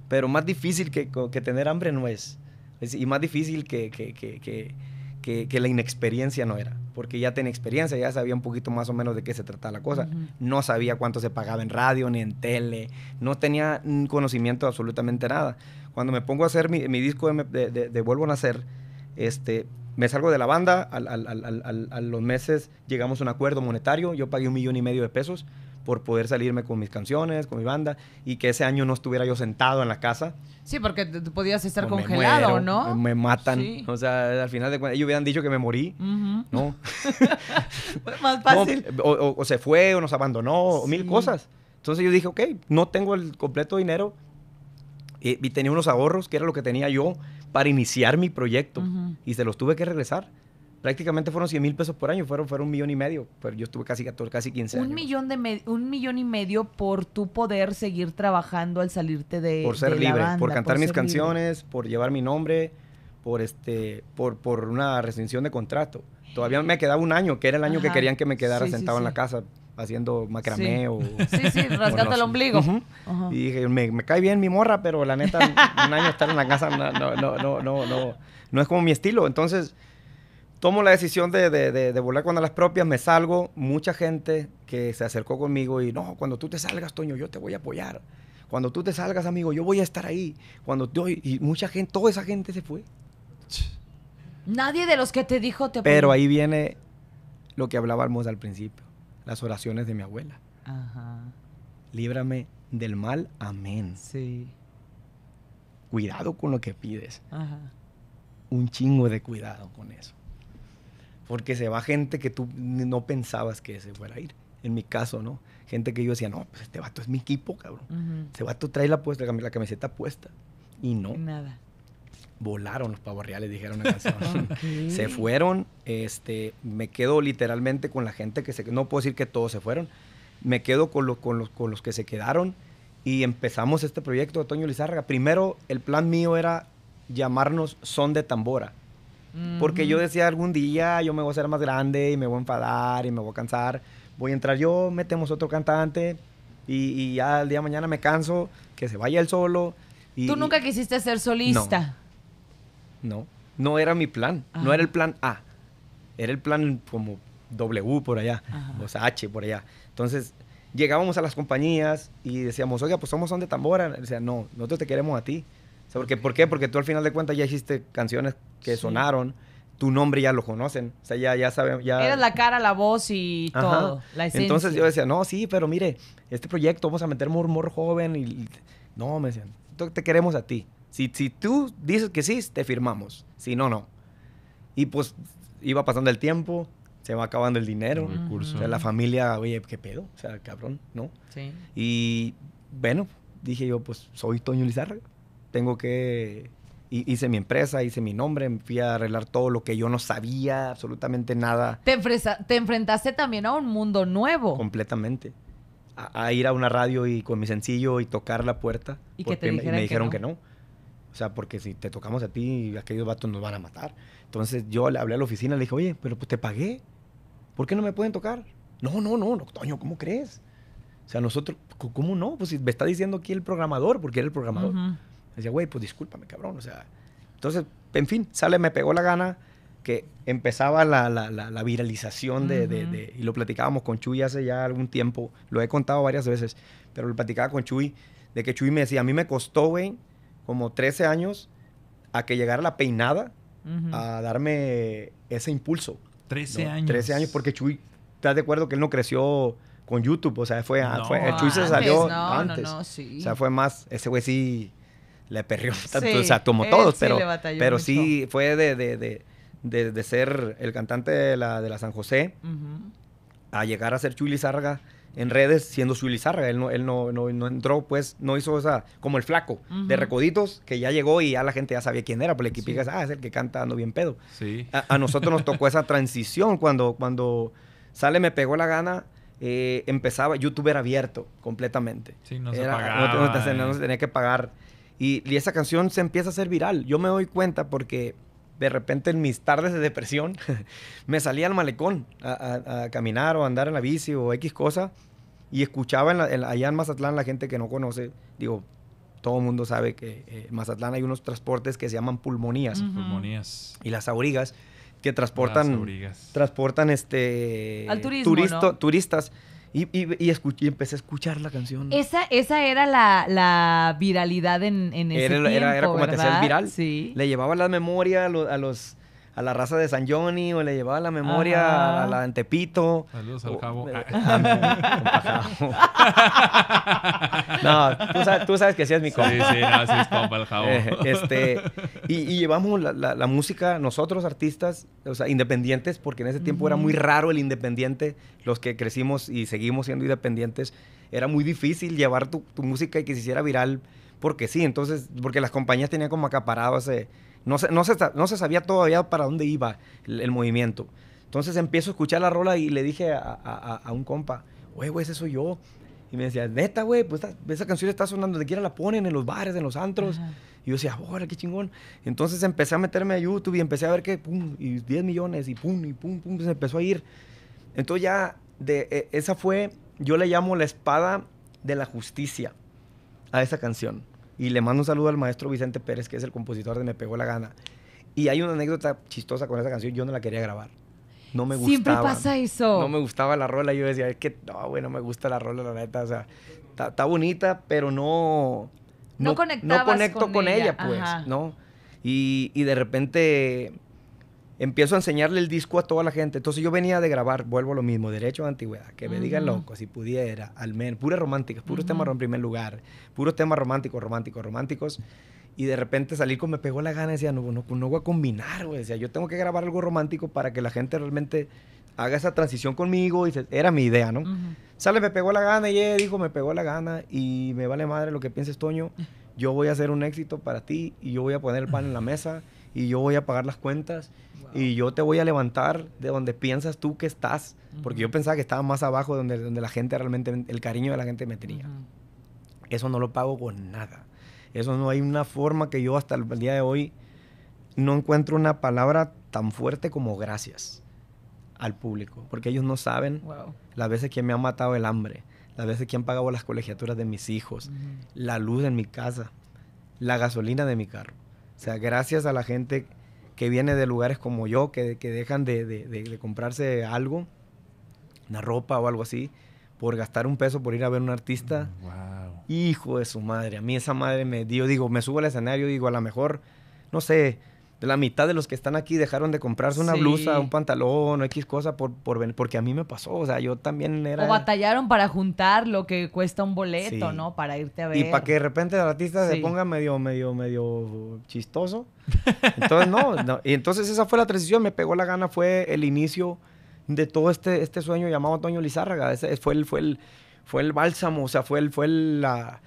Pero más difícil que, tener hambre no es. Y más difícil que, que que, la inexperiencia no era, porque ya tenía experiencia, ya sabía un poquito más o menos de qué se trataba la cosa. No sabía cuánto se pagaba en radio ni en tele, no tenía un conocimiento absolutamente nada. Cuando me pongo a hacer mi, disco de, Vuelvo a Nacer, este, me salgo de la banda, a los meses llegamos a un acuerdo monetario, yo pagué un millón y medio de pesos por poder salirme con mis canciones, con mi banda, y que ese año no estuviera yo sentado en la casa. Sí, porque podías estar congelado, ¿no? Me, matan. O sea, al final de cuentas, ellos hubieran dicho que me morí. No. Más fácil. o, se fue, o nos abandonó, mil cosas. Entonces yo dije, ok, no tengo el completo dinero. Eh, y, tenía unos ahorros, que era lo que tenía yo para iniciar mi proyecto. Y se los tuve que regresar prácticamente fueron 100 mil pesos por año, fueron, fueron un millón y medio, pero yo estuve casi 14, casi 15 años. Millón de un millón y medio por tu poder seguir trabajando al salirte de Por ser libre, por cantar mis canciones, por llevar mi nombre, por, este, por, por una rescisión de contrato. Todavía me quedaba un año, que era el año que querían que me quedara sentado en la casa haciendo macramé o... Sí, sí, rasgando el ombligo. Y dije, me, cae bien mi morra, pero la neta, un año estar en la casa no, no, no, no es como mi estilo. Entonces tomo la decisión de, de, de, volar cuando las propias, me salgo. Mucha gente que se acercó conmigo y no, cuando tú te salgas, Toño, yo te voy a apoyar. Cuando tú te salgas, amigo, yo voy a estar ahí. Cuando y mucha gente, toda esa gente se fue. Nadie de los que te dijo te Pero ahí viene lo que hablábamos al principio, las oraciones de mi abuela. Ajá. Líbrame del mal, amén. Sí. Cuidado con lo que pides. Un chingo de cuidado con eso porque se va gente que tú no pensabas que se fuera a ir. En mi caso, ¿no? Gente que yo decía, no, pues este vato es mi equipo, cabrón. se va Este vato trae la, camiseta puesta. Y no. Nada. Volaron los pavos reales, dijeron la canción. Se fueron. Este, me quedo literalmente con la gente que se... No puedo decir que todos se fueron. Me quedo con, con, los, con los que se quedaron. Y empezamos este proyecto de Toño Lizárraga. Primero, el plan mío era llamarnos Son de Tambora porque yo decía algún día yo me voy a hacer más grande y me voy a enfadar y me voy a cansar. Voy a entrar yo, metemos otro cantante y, ya al día de mañana me canso, que se vaya él solo. Y, ¿Tú nunca quisiste ser solista? No, no, era mi plan. No ah. era el plan A. Era el plan como W por allá, o sea, H por allá. Entonces llegábamos a las compañías y decíamos, oiga, pues somos son de tambora. O sea, no, nosotros te queremos a ti porque, ¿Por qué? Porque tú al final de cuentas ya hiciste canciones que sonaron, tu nombre ya lo conocen, o sea, ya, ya saben, ya... Era la cara, la voz y todo, la esencia. Entonces yo decía, no, sí, pero mire, este proyecto vamos a meter humor joven y... No, me decían, te queremos a ti. Si, si tú dices que sí, te firmamos. Si no, no. Y pues iba pasando el tiempo, se va acabando el dinero. El curso O sea, la familia, oye, ¿qué pedo? O sea, cabrón, ¿no? Sí. Y bueno, dije yo, pues soy Toño Lizarra tengo que... Hice mi empresa, hice mi nombre, fui a arreglar todo lo que yo no sabía, absolutamente nada. Te, enfrentaste también a un mundo nuevo. Completamente. A, ir a una radio y con mi sencillo y tocar la puerta. Y, que me, dijeron que no. O sea, porque si te tocamos a ti, aquellos vatos nos van a matar. Entonces yo le hablé a la oficina, le dije, oye, pero pues te pagué. ¿Por qué no me pueden tocar? No, no, no, no Toño, ¿cómo crees? O sea, nosotros, ¿cómo no? Pues me está diciendo aquí el programador, porque era el programador. Decía, güey, pues discúlpame, cabrón. O sea, entonces, en fin, sale, me pegó la gana que empezaba la, la, la, viralización de, Y lo platicábamos con Chuy hace ya algún tiempo. Lo he contado varias veces, pero lo platicaba con Chuy. De que Chuy me decía, a mí me costó, güey, como 13 años a que llegara la peinada a darme ese impulso. 13 años. 13 años, porque Chuy, ¿estás de acuerdo que él no creció con YouTube? O sea, fue, ah, Chuy se salió antes. O sea, fue más, ese güey sí le perrió tanto, o sea, como eh, todos, pero, pero sí fue de, de, ser el cantante de la, de la San José a llegar a ser Chuy en redes siendo Chuy Él no, él no, no, entró, pues, no hizo esa, como el flaco de Recoditos, que ya llegó y ya la gente ya sabía quién era, porque equipo sí. ah, es el que canta dando bien pedo. A, nosotros nos tocó esa transición cuando, cuando sale Me Pegó la Gana. Eh, empezaba, YouTube era abierto completamente. Sí, no se eh. tenía que pagar. Y, esa canción se empieza a hacer viral. Yo me doy cuenta porque de repente en mis tardes de depresión me salía al malecón a, caminar o andar en la bici o X cosa y escuchaba en allá en Mazatlán la gente que no conoce, digo, todo el mundo sabe que eh, en Mazatlán hay unos transportes que se llaman pulmonías. Pulmonías. Y las aurigas que transportan, transportan este, Al turistas y, y, empecé a escuchar la canción. Esa, esa era la, viralidad en, en ese tiempo, era, era como te viral. Sí. Le llevaba la memoria a los a la raza de San Johnny o le llevaba la memoria a la de Antepito. Saludos al cabo. no, tú sabes, que sí es mi compa. Sí, sí, así compa el jabón. Eh, este, y, llevamos la, música, nosotros artistas, o sea, independientes, porque en ese tiempo era muy raro el independiente, los que crecimos y seguimos siendo independientes, era muy difícil llevar tu, tu música y que se hiciera viral, porque sí, entonces, porque las compañías tenían como acaparado ese no se, no se, no se sabía todavía para dónde iba el, movimiento. Entonces empiezo a escuchar la rola y le dije a, a, un compa, güey, güey, ese soy yo. Y me decía, neta, güey, pues esa canción está sonando, de quiera la ponen en los bares, en los antros. Y yo decía, ahora qué chingón. Entonces empecé a meterme a YouTube y empecé a ver que, pum, y 10 millones, y pum, y pum, pum, se empezó a ir. Entonces ya, de, e, esa fue, yo le llamo la espada de la justicia a esa canción. Y le mando un saludo al maestro Vicente Pérez, que es el compositor de Me Pegó la Gana. Y hay una anécdota chistosa con esa canción, yo no la quería grabar. No me gustaba. Siempre pasa eso. No me gustaba la rola. Yo decía, es que no, güey, no me gusta la rola, la neta. O sea, está bonita, pero no. No, no conecto con, ella, pues, ¿no? Y, y de repente empiezo a enseñarle el disco a toda la gente. Entonces yo venía de grabar, vuelvo a lo mismo, Derecho a Antigüedad, que me digan loco, si pudiera, al menos, puras románticas, puros tema temas en primer lugar, puros temas románticos, románticos, románticos. Y de repente salir con me pegó la gana decía, no, no, no voy a combinar, güey. Decía, yo tengo que grabar algo romántico para que la gente realmente haga esa transición conmigo. Y era mi idea, ¿no? Sale, me pegó la gana y ella eh, dijo, me pegó la gana y me vale madre lo que pienses, Toño. Yo voy a hacer un éxito para ti y yo voy a poner el pan en la mesa y yo voy a pagar las cuentas y yo te voy a levantar de donde piensas tú que estás, porque yo pensaba que estaba más abajo donde, donde la gente realmente, el cariño de la gente me tenía. Eso no lo pago con nada. Eso no hay una forma que yo hasta el día de hoy no encuentro una palabra tan fuerte como gracias al público, porque ellos no saben las veces que me han matado el hambre, las veces que han pagado las colegiaturas de mis hijos, la luz en mi casa, la gasolina de mi carro. O sea, gracias a la gente que viene de lugares como yo, que, dejan de, comprarse algo, una ropa o algo así, por gastar un peso por ir a ver un artista. Wow. Mm, Hijo de su madre, a mí esa madre me dio, digo, me subo al escenario, digo, a lo mejor, no sé, de la mitad de los que están aquí dejaron de comprarse una blusa, un pantalón o X cosa por, por, porque a mí me pasó. O sea, yo también era. O batallaron para juntar lo que cuesta un boleto, ¿no? Para irte a ver. Y para que de repente el artista se ponga medio, medio, medio chistoso. Entonces, no, Y entonces esa fue la transición. Me pegó la gana, fue el inicio de todo este, este sueño llamado Toño Lizárraga. Ese fue el, fue el, fue el bálsamo, o sea, fue el, fue la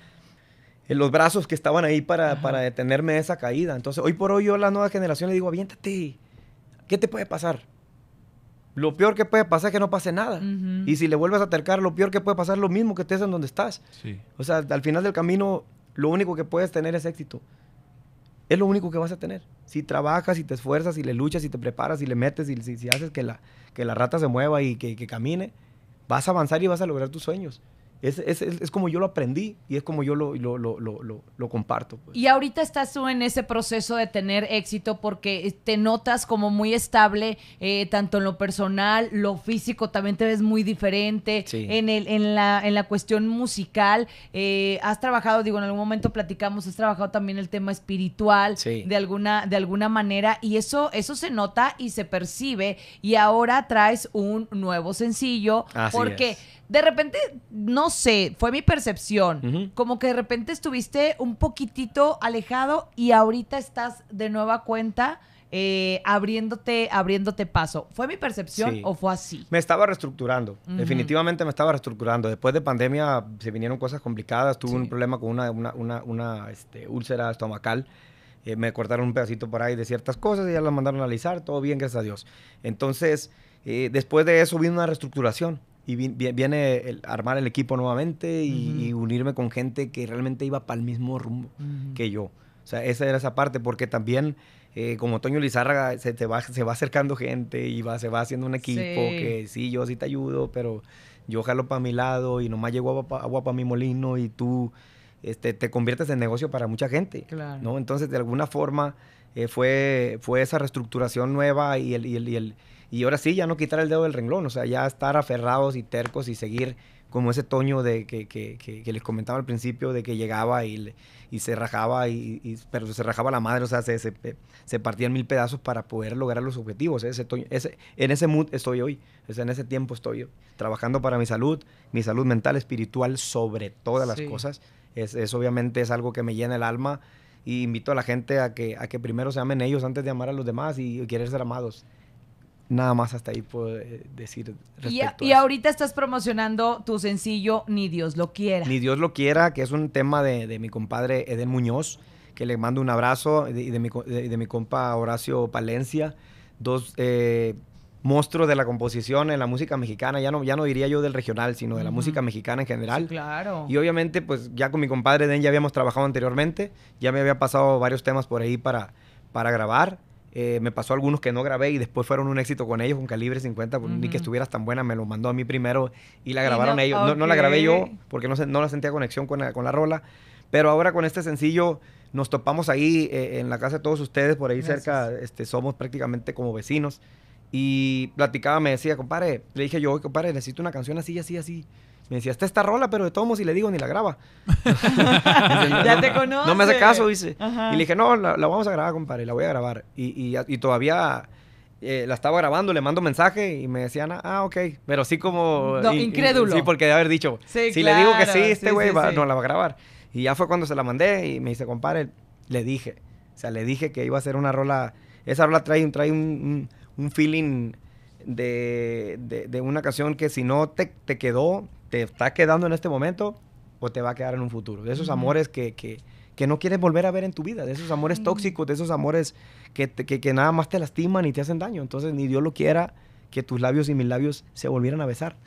en los brazos que estaban ahí para, detenerme de esa caída. Entonces, hoy por hoy yo a la nueva generación le digo, aviéntate, ¿qué te puede pasar? Lo peor que puede pasar es que no pase nada. Y si le vuelves a acercar, lo peor que puede pasar es lo mismo que estés en donde estás. O sea, al final del camino, lo único que puedes tener es éxito. Es lo único que vas a tener. Si trabajas, si te esfuerzas, si le luchas, si te preparas, si le metes, si, si, haces que la, que la rata se mueva y que camine, vas a avanzar y vas a lograr tus sueños. Es, como yo lo aprendí y es como yo lo, lo, lo, lo comparto. Pues. Y ahorita estás tú en ese proceso de tener éxito porque eh, te notas como muy estable, eh, tanto en lo personal, lo físico también te ves muy diferente, en, el, en, la, en la cuestión musical, eh, has trabajado, digo, en algún momento platicamos, has trabajado también el tema espiritual de, alguna, de alguna manera y eso, eso se nota y se percibe y ahora traes un nuevo sencillo porque de repente, no sé, fue mi percepción, como que de repente estuviste un poquitito alejado y ahorita estás de nueva cuenta. Eh, abriéndote, abriéndote paso. ¿Fue mi percepción o fue así? Me estaba reestructurando. Definitivamente me estaba reestructurando. Después de pandemia se vinieron cosas complicadas. Tuve un problema con una, una, una, este, úlcera estomacal. Eh, me cortaron un pedacito por ahí de ciertas cosas y ya las mandaron a analizar. Todo bien, gracias a Dios. Entonces, eh, después de eso vino una reestructuración y viene el, armar el equipo nuevamente y, unirme con gente que realmente iba para el mismo rumbo que yo. O sea, esa era esa parte, porque también eh, como Toño Lizárraga se, te va, se va acercando gente y va, se va haciendo un equipo que sí, yo sí te ayudo, pero yo jalo para mi lado y nomás llego agua, para mi molino y tú este, te conviertes en negocio para mucha gente. ¿no? Entonces, de alguna forma, eh, fue, fue esa reestructuración nueva y el, y el, y el y ahora sí, ya no quitar el dedo del renglón, o sea, ya estar aferrados y tercos y seguir como ese toño de que, les comentaba al principio, de que llegaba y, se rajaba, y, pero se rajaba la madre, o sea, se, se, se partían mil pedazos para poder lograr los objetivos. Ese ese, en ese mood estoy hoy, o en ese tiempo estoy yo, trabajando para mi salud, mi salud mental, espiritual, sobre todas las cosas. Es, obviamente es algo que me llena el alma y invito a la gente a que, a que primero se amen ellos antes de amar a los demás y, y querer ser amados nada más hasta ahí puedo eh, decir. Y, a, y, ahorita estás promocionando tu sencillo Ni Dios lo quiera. Ni Dios lo quiera, que es un tema de, mi compadre Eden Muñoz, que le mando un abrazo, y de, mi, de compa Horacio Palencia, dos eh, monstruos de la composición en la música mexicana, ya no, ya no diría yo del regional, sino de la música mexicana en general. claro. Y obviamente, pues ya con mi compadre Eden ya habíamos trabajado anteriormente, ya me había pasado varios temas por ahí para, para grabar eh, me pasó algunos que no grabé y después fueron un éxito con ellos, con Calibre 50, pues, ni que estuvieras tan buena, me lo mandó a mí primero y la grabaron ellos. No, la grabé yo porque no, no la sentía conexión con la, rola, pero ahora con este sencillo nos topamos ahí eh, en la casa de todos ustedes, por ahí cerca, este, somos prácticamente como vecinos y platicaba, me decía, compadre, le dije yo, compadre, necesito una canción así, así, así. Me decía, está esta rola, pero de todos modos, si le digo, ni la graba. ya te No me hace caso, Y le dije, no, la, vamos a grabar, compadre, la voy a grabar. Y, todavía... Eh, la estaba grabando, le mando mensaje y me decían, ah, ah, ok. Pero sí como... No, incrédulo. sí, porque de haber dicho, si le digo que sí, este güey no la va a grabar. Y ya fue cuando se la mandé y me dice, compadre, le dije. O sea, le dije que iba a hacer una rola... Esa rola trae, trae un, un, feeling de, de, una canción que si no te, te quedó te está quedando en este momento o te va a quedar en un futuro. De esos amores que, que, no quieres volver a ver en tu vida, de esos amores tóxicos, de esos amores que, que, nada más te lastiman y te hacen daño. Entonces, ni Dios lo quiera que tus labios y mis labios se volvieran a besar.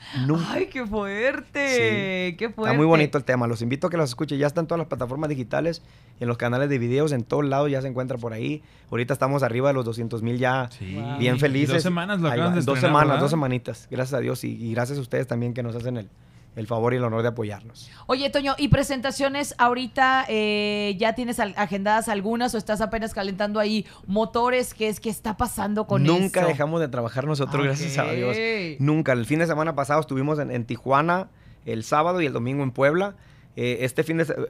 ¡Ay, qué fuerte! ¡Qué fuerte! Está muy bonito el tema. Los invito a que los escuchen. Ya están todas las plataformas digitales, en los canales de videos, en todos lados ya se encuentra por ahí. Ahorita estamos arriba de los 200 mil ya bien felices. dos semanas lo Dos semanas, dos semanitas. Gracias a Dios y, y gracias a ustedes también que nos hacen el, el favor y el honor de apoyarnos. Oye, Toño, ¿y presentaciones ahorita eh, ya tienes agendadas algunas o estás apenas calentando ahí motores? ¿Qué es que está pasando con Nunca eso? Nunca dejamos de trabajar nosotros, gracias a Dios. Nunca. El fin de semana pasado estuvimos en, Tijuana el sábado y el domingo en Puebla. Eh, este fin de semana,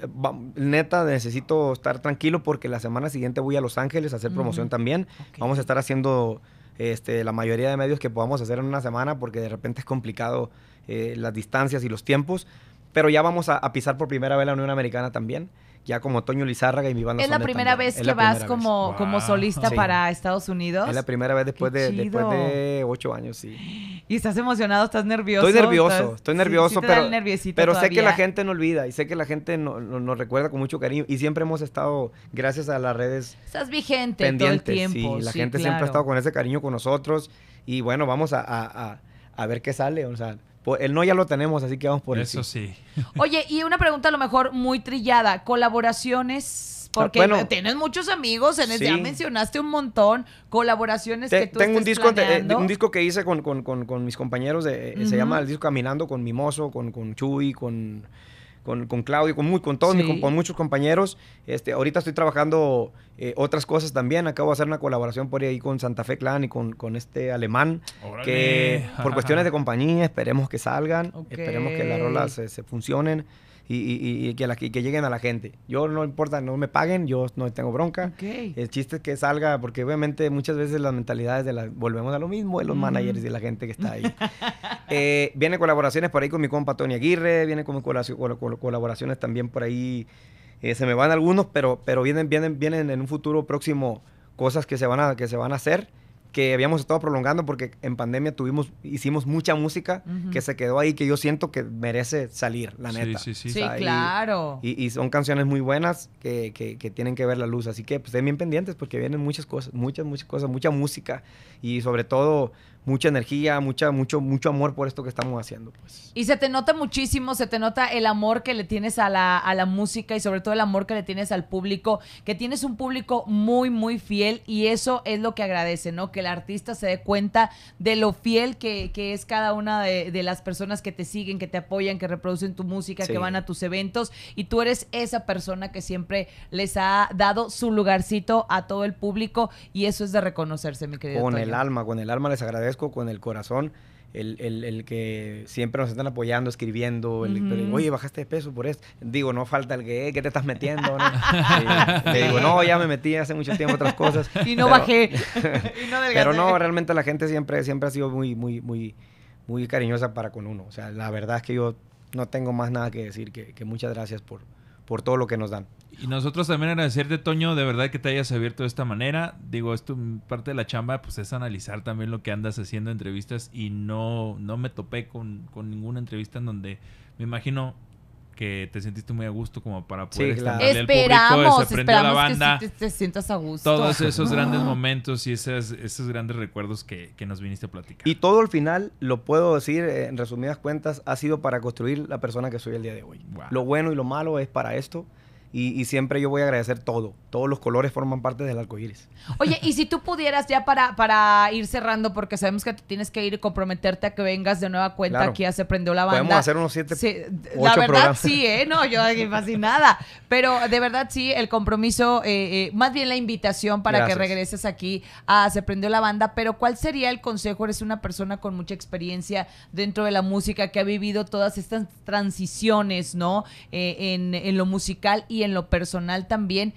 neta necesito estar tranquilo porque la semana siguiente voy a Los Ángeles a hacer promoción también. Vamos a estar haciendo este, la mayoría de medios que podamos hacer en una semana porque de repente es complicado eh, las distancias y los tiempos. Pero ya vamos a, pisar por primera vez la Unión Americana también. Ya como Toño Lizárraga y mi banda. ¿Es la primera vez que vas como, como solista para Estados Unidos? Es la primera vez después, de, después ocho años, sí. ¿Y estás emocionado? ¿Estás nervioso? Estoy nervioso, estoy nervioso, pero, sé que la gente no olvida y sé que la gente nos recuerda con mucho cariño y siempre hemos estado, gracias a las redes... Estás vigente pendientes, todo el tiempo. Sí, la gente siempre ha estado con ese cariño con nosotros y bueno, vamos a a ver qué sale. O sea, el no ya lo tenemos, así que vamos por eso. Eso sí. Oye, y una pregunta a lo mejor muy trillada. Colaboraciones, porque tienes muchos amigos, en el, ya mencionaste un montón, colaboraciones que tú Tengo un, disco, eh, un disco que hice con, con, con, mis compañeros, de, eh, se llama el disco Caminando con Mimoso, con, con Chuy, con con, con Claudio, con, muy, con todos, con, muchos compañeros. Este, ahorita estoy trabajando eh, otras cosas también. Acabo de hacer una colaboración por ahí con Santa Fe Clan y con, este alemán, que por cuestiones de compañía esperemos que salgan, esperemos que las rolas se, se funcionen y, que, que lleguen a la gente. Yo no importa, no me paguen, yo no tengo bronca. El chiste es que salga, porque obviamente muchas veces las mentalidades de las, volvemos a lo mismo, de los managers y la gente que está ahí. eh, vienen colaboraciones por ahí con mi compa Tony Aguirre, vienen colaboraciones también por ahí. Eh, se me van algunos, pero, pero vienen, vienen, vienen en un futuro próximo cosas que se van que se van a hacer que habíamos estado prolongando porque en pandemia tuvimos, hicimos mucha música que se quedó ahí, que yo siento que merece salir, la neta. Sí, sí, sí. claro. Y, son canciones muy buenas que, que, tienen que ver la luz. Así que pues, estén bien pendientes porque vienen muchas cosas, muchas, muchas cosas, mucha música y sobre todo mucha energía, mucha, mucho, mucho amor por esto que estamos haciendo. Pues. Y se te nota muchísimo, se te nota el amor que le tienes a la, música y sobre todo el amor que le tienes al público, que tienes un público muy, muy fiel y eso es lo que agradece, ¿no? Que el artista se dé cuenta de lo fiel que, es cada una de, las personas que te siguen, que te apoyan, que reproducen tu música, que van a tus eventos y tú eres esa persona que siempre les ha dado su lugarcito a todo el público y eso es de reconocerse, mi querido. Con el alma, con el alma les agradezco con el corazón el, el, el, que siempre nos están apoyando, escribiendo, el, oye, bajaste de peso por esto. Digo, no falta el que, ¿qué te estás metiendo? le digo, no, ya me metí hace mucho tiempo otras cosas. Y no bajé. no pero no, realmente la gente siempre, siempre ha sido muy, muy, muy, muy cariñosa para con uno. O sea, la verdad es que yo no tengo más nada que decir que, que muchas gracias por, por todo lo que nos dan. Y nosotros también agradecerte, Toño, de verdad que te hayas abierto de esta manera. Digo, esto parte de la chamba, pues es analizar también lo que andas haciendo entrevistas y no, no me topé con, con ninguna entrevista en donde me imagino que te sentiste muy a gusto como para poder estar claro. el público, esperamos que te, sientas a gusto. Todos esos grandes momentos y esas, esos grandes recuerdos que, nos viniste a platicar. Y todo al final, lo puedo decir eh, en resumidas cuentas, ha sido para construir la persona que soy el día de hoy. Lo bueno y lo malo es para esto. Y, siempre yo voy a agradecer todo. Todos los colores forman parte del arco iris. Oye, y si tú pudieras ya para, para ir cerrando, porque sabemos que te tienes que ir y comprometerte a que vengas de nueva cuenta aquí a Se Prendió la Banda. Podemos hacer unos siete, sí, La verdad sí, ¿eh? No, yo aquí nada, Pero de verdad sí, el compromiso, eh, eh, más bien la invitación para que regreses aquí a Se Prendió la Banda. Pero ¿cuál sería el consejo? Eres una persona con mucha experiencia dentro de la música que ha vivido todas estas transiciones, ¿no? Eh, en, en lo musical y en lo personal también,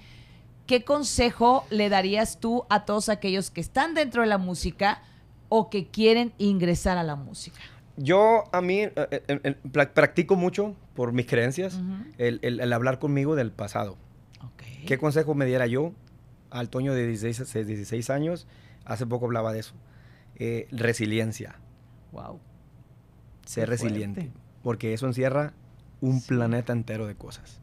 ¿qué consejo le darías tú a todos aquellos que están dentro de la música o que quieren ingresar a la música? Yo a mí eh, eh, practico mucho por mis creencias el, hablar conmigo del pasado. ¿Qué consejo me diera yo al Toño de 16, años? Hace poco hablaba de eso. Eh, resiliencia. Wow. Ser resiliente. Porque eso encierra un planeta entero de cosas.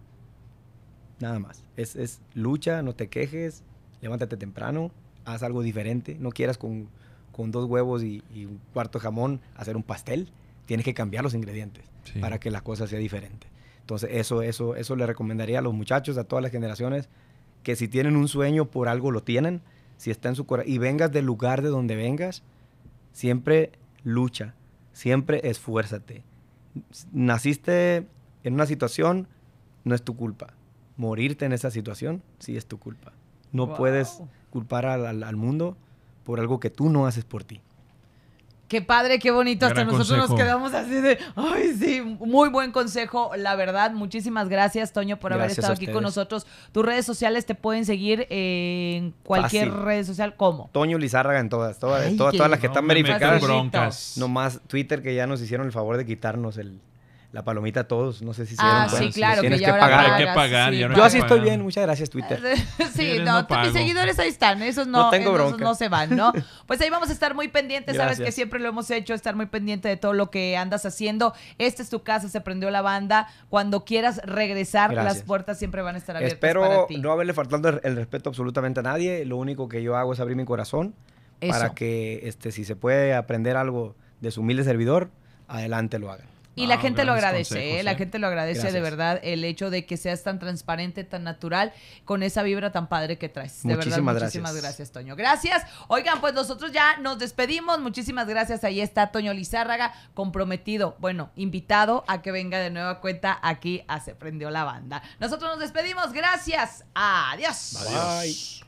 Nada más. Es, lucha, no te quejes, levántate temprano, haz algo diferente. No quieras con, con dos huevos y, un cuarto jamón hacer un pastel. Tienes que cambiar los ingredientes para que la cosa sea diferente. Entonces, eso, eso, eso le recomendaría a los muchachos, a todas las generaciones, que si tienen un sueño, por algo lo tienen, si está en su corazón, y vengas del lugar de donde vengas, siempre lucha, siempre esfuérzate. Naciste en una situación, no es tu culpa morirte en esa situación, sí es tu culpa. No puedes culpar al, mundo por algo que tú no haces por ti. Qué padre, qué bonito. Hasta nosotros nos quedamos así de, ay, sí, muy buen consejo, la verdad. Muchísimas gracias, Toño, por haber estado aquí con nosotros. Tus redes sociales te pueden seguir en cualquier red social, ¿cómo? Toño Lizárraga en todas, todas, todas, las que están verificadas. No más Twitter, que ya nos hicieron el favor de quitarnos el, la palomita a todos. No sé si se Ah, sí, claro, que pagar. pagar, Yo así estoy bien. Muchas gracias, Twitter. Sí, no, pues, mis seguidores ahí están, esos no, esos no se van, ¿no? Pues ahí vamos a estar muy pendientes, sabes que siempre lo hemos hecho, estar muy pendiente de todo lo que andas haciendo. Esta es tu casa, se prendió la banda. Cuando quieras regresar, las puertas siempre van a estar abiertas para Espero no haberle faltando el- respeto absolutamente a nadie. Lo único que yo hago es abrir mi corazón para que, este, si se puede aprender algo de su humilde servidor, adelante lo hagan. Y la ah, gente lo agradece, ¿eh? la ¿eh? gente lo agradece de verdad el hecho de que seas tan transparente, tan natural, con esa vibra tan padre que traes. De verdad, gracias. muchísimas gracias, Toño. Gracias. Oigan, pues nosotros ya nos despedimos. Muchísimas gracias. Ahí está Toño Lizárraga, comprometido, bueno, invitado a que venga de nueva cuenta aquí a Se Prendió la Banda. Nosotros nos despedimos. Gracias. Adiós. Adiós.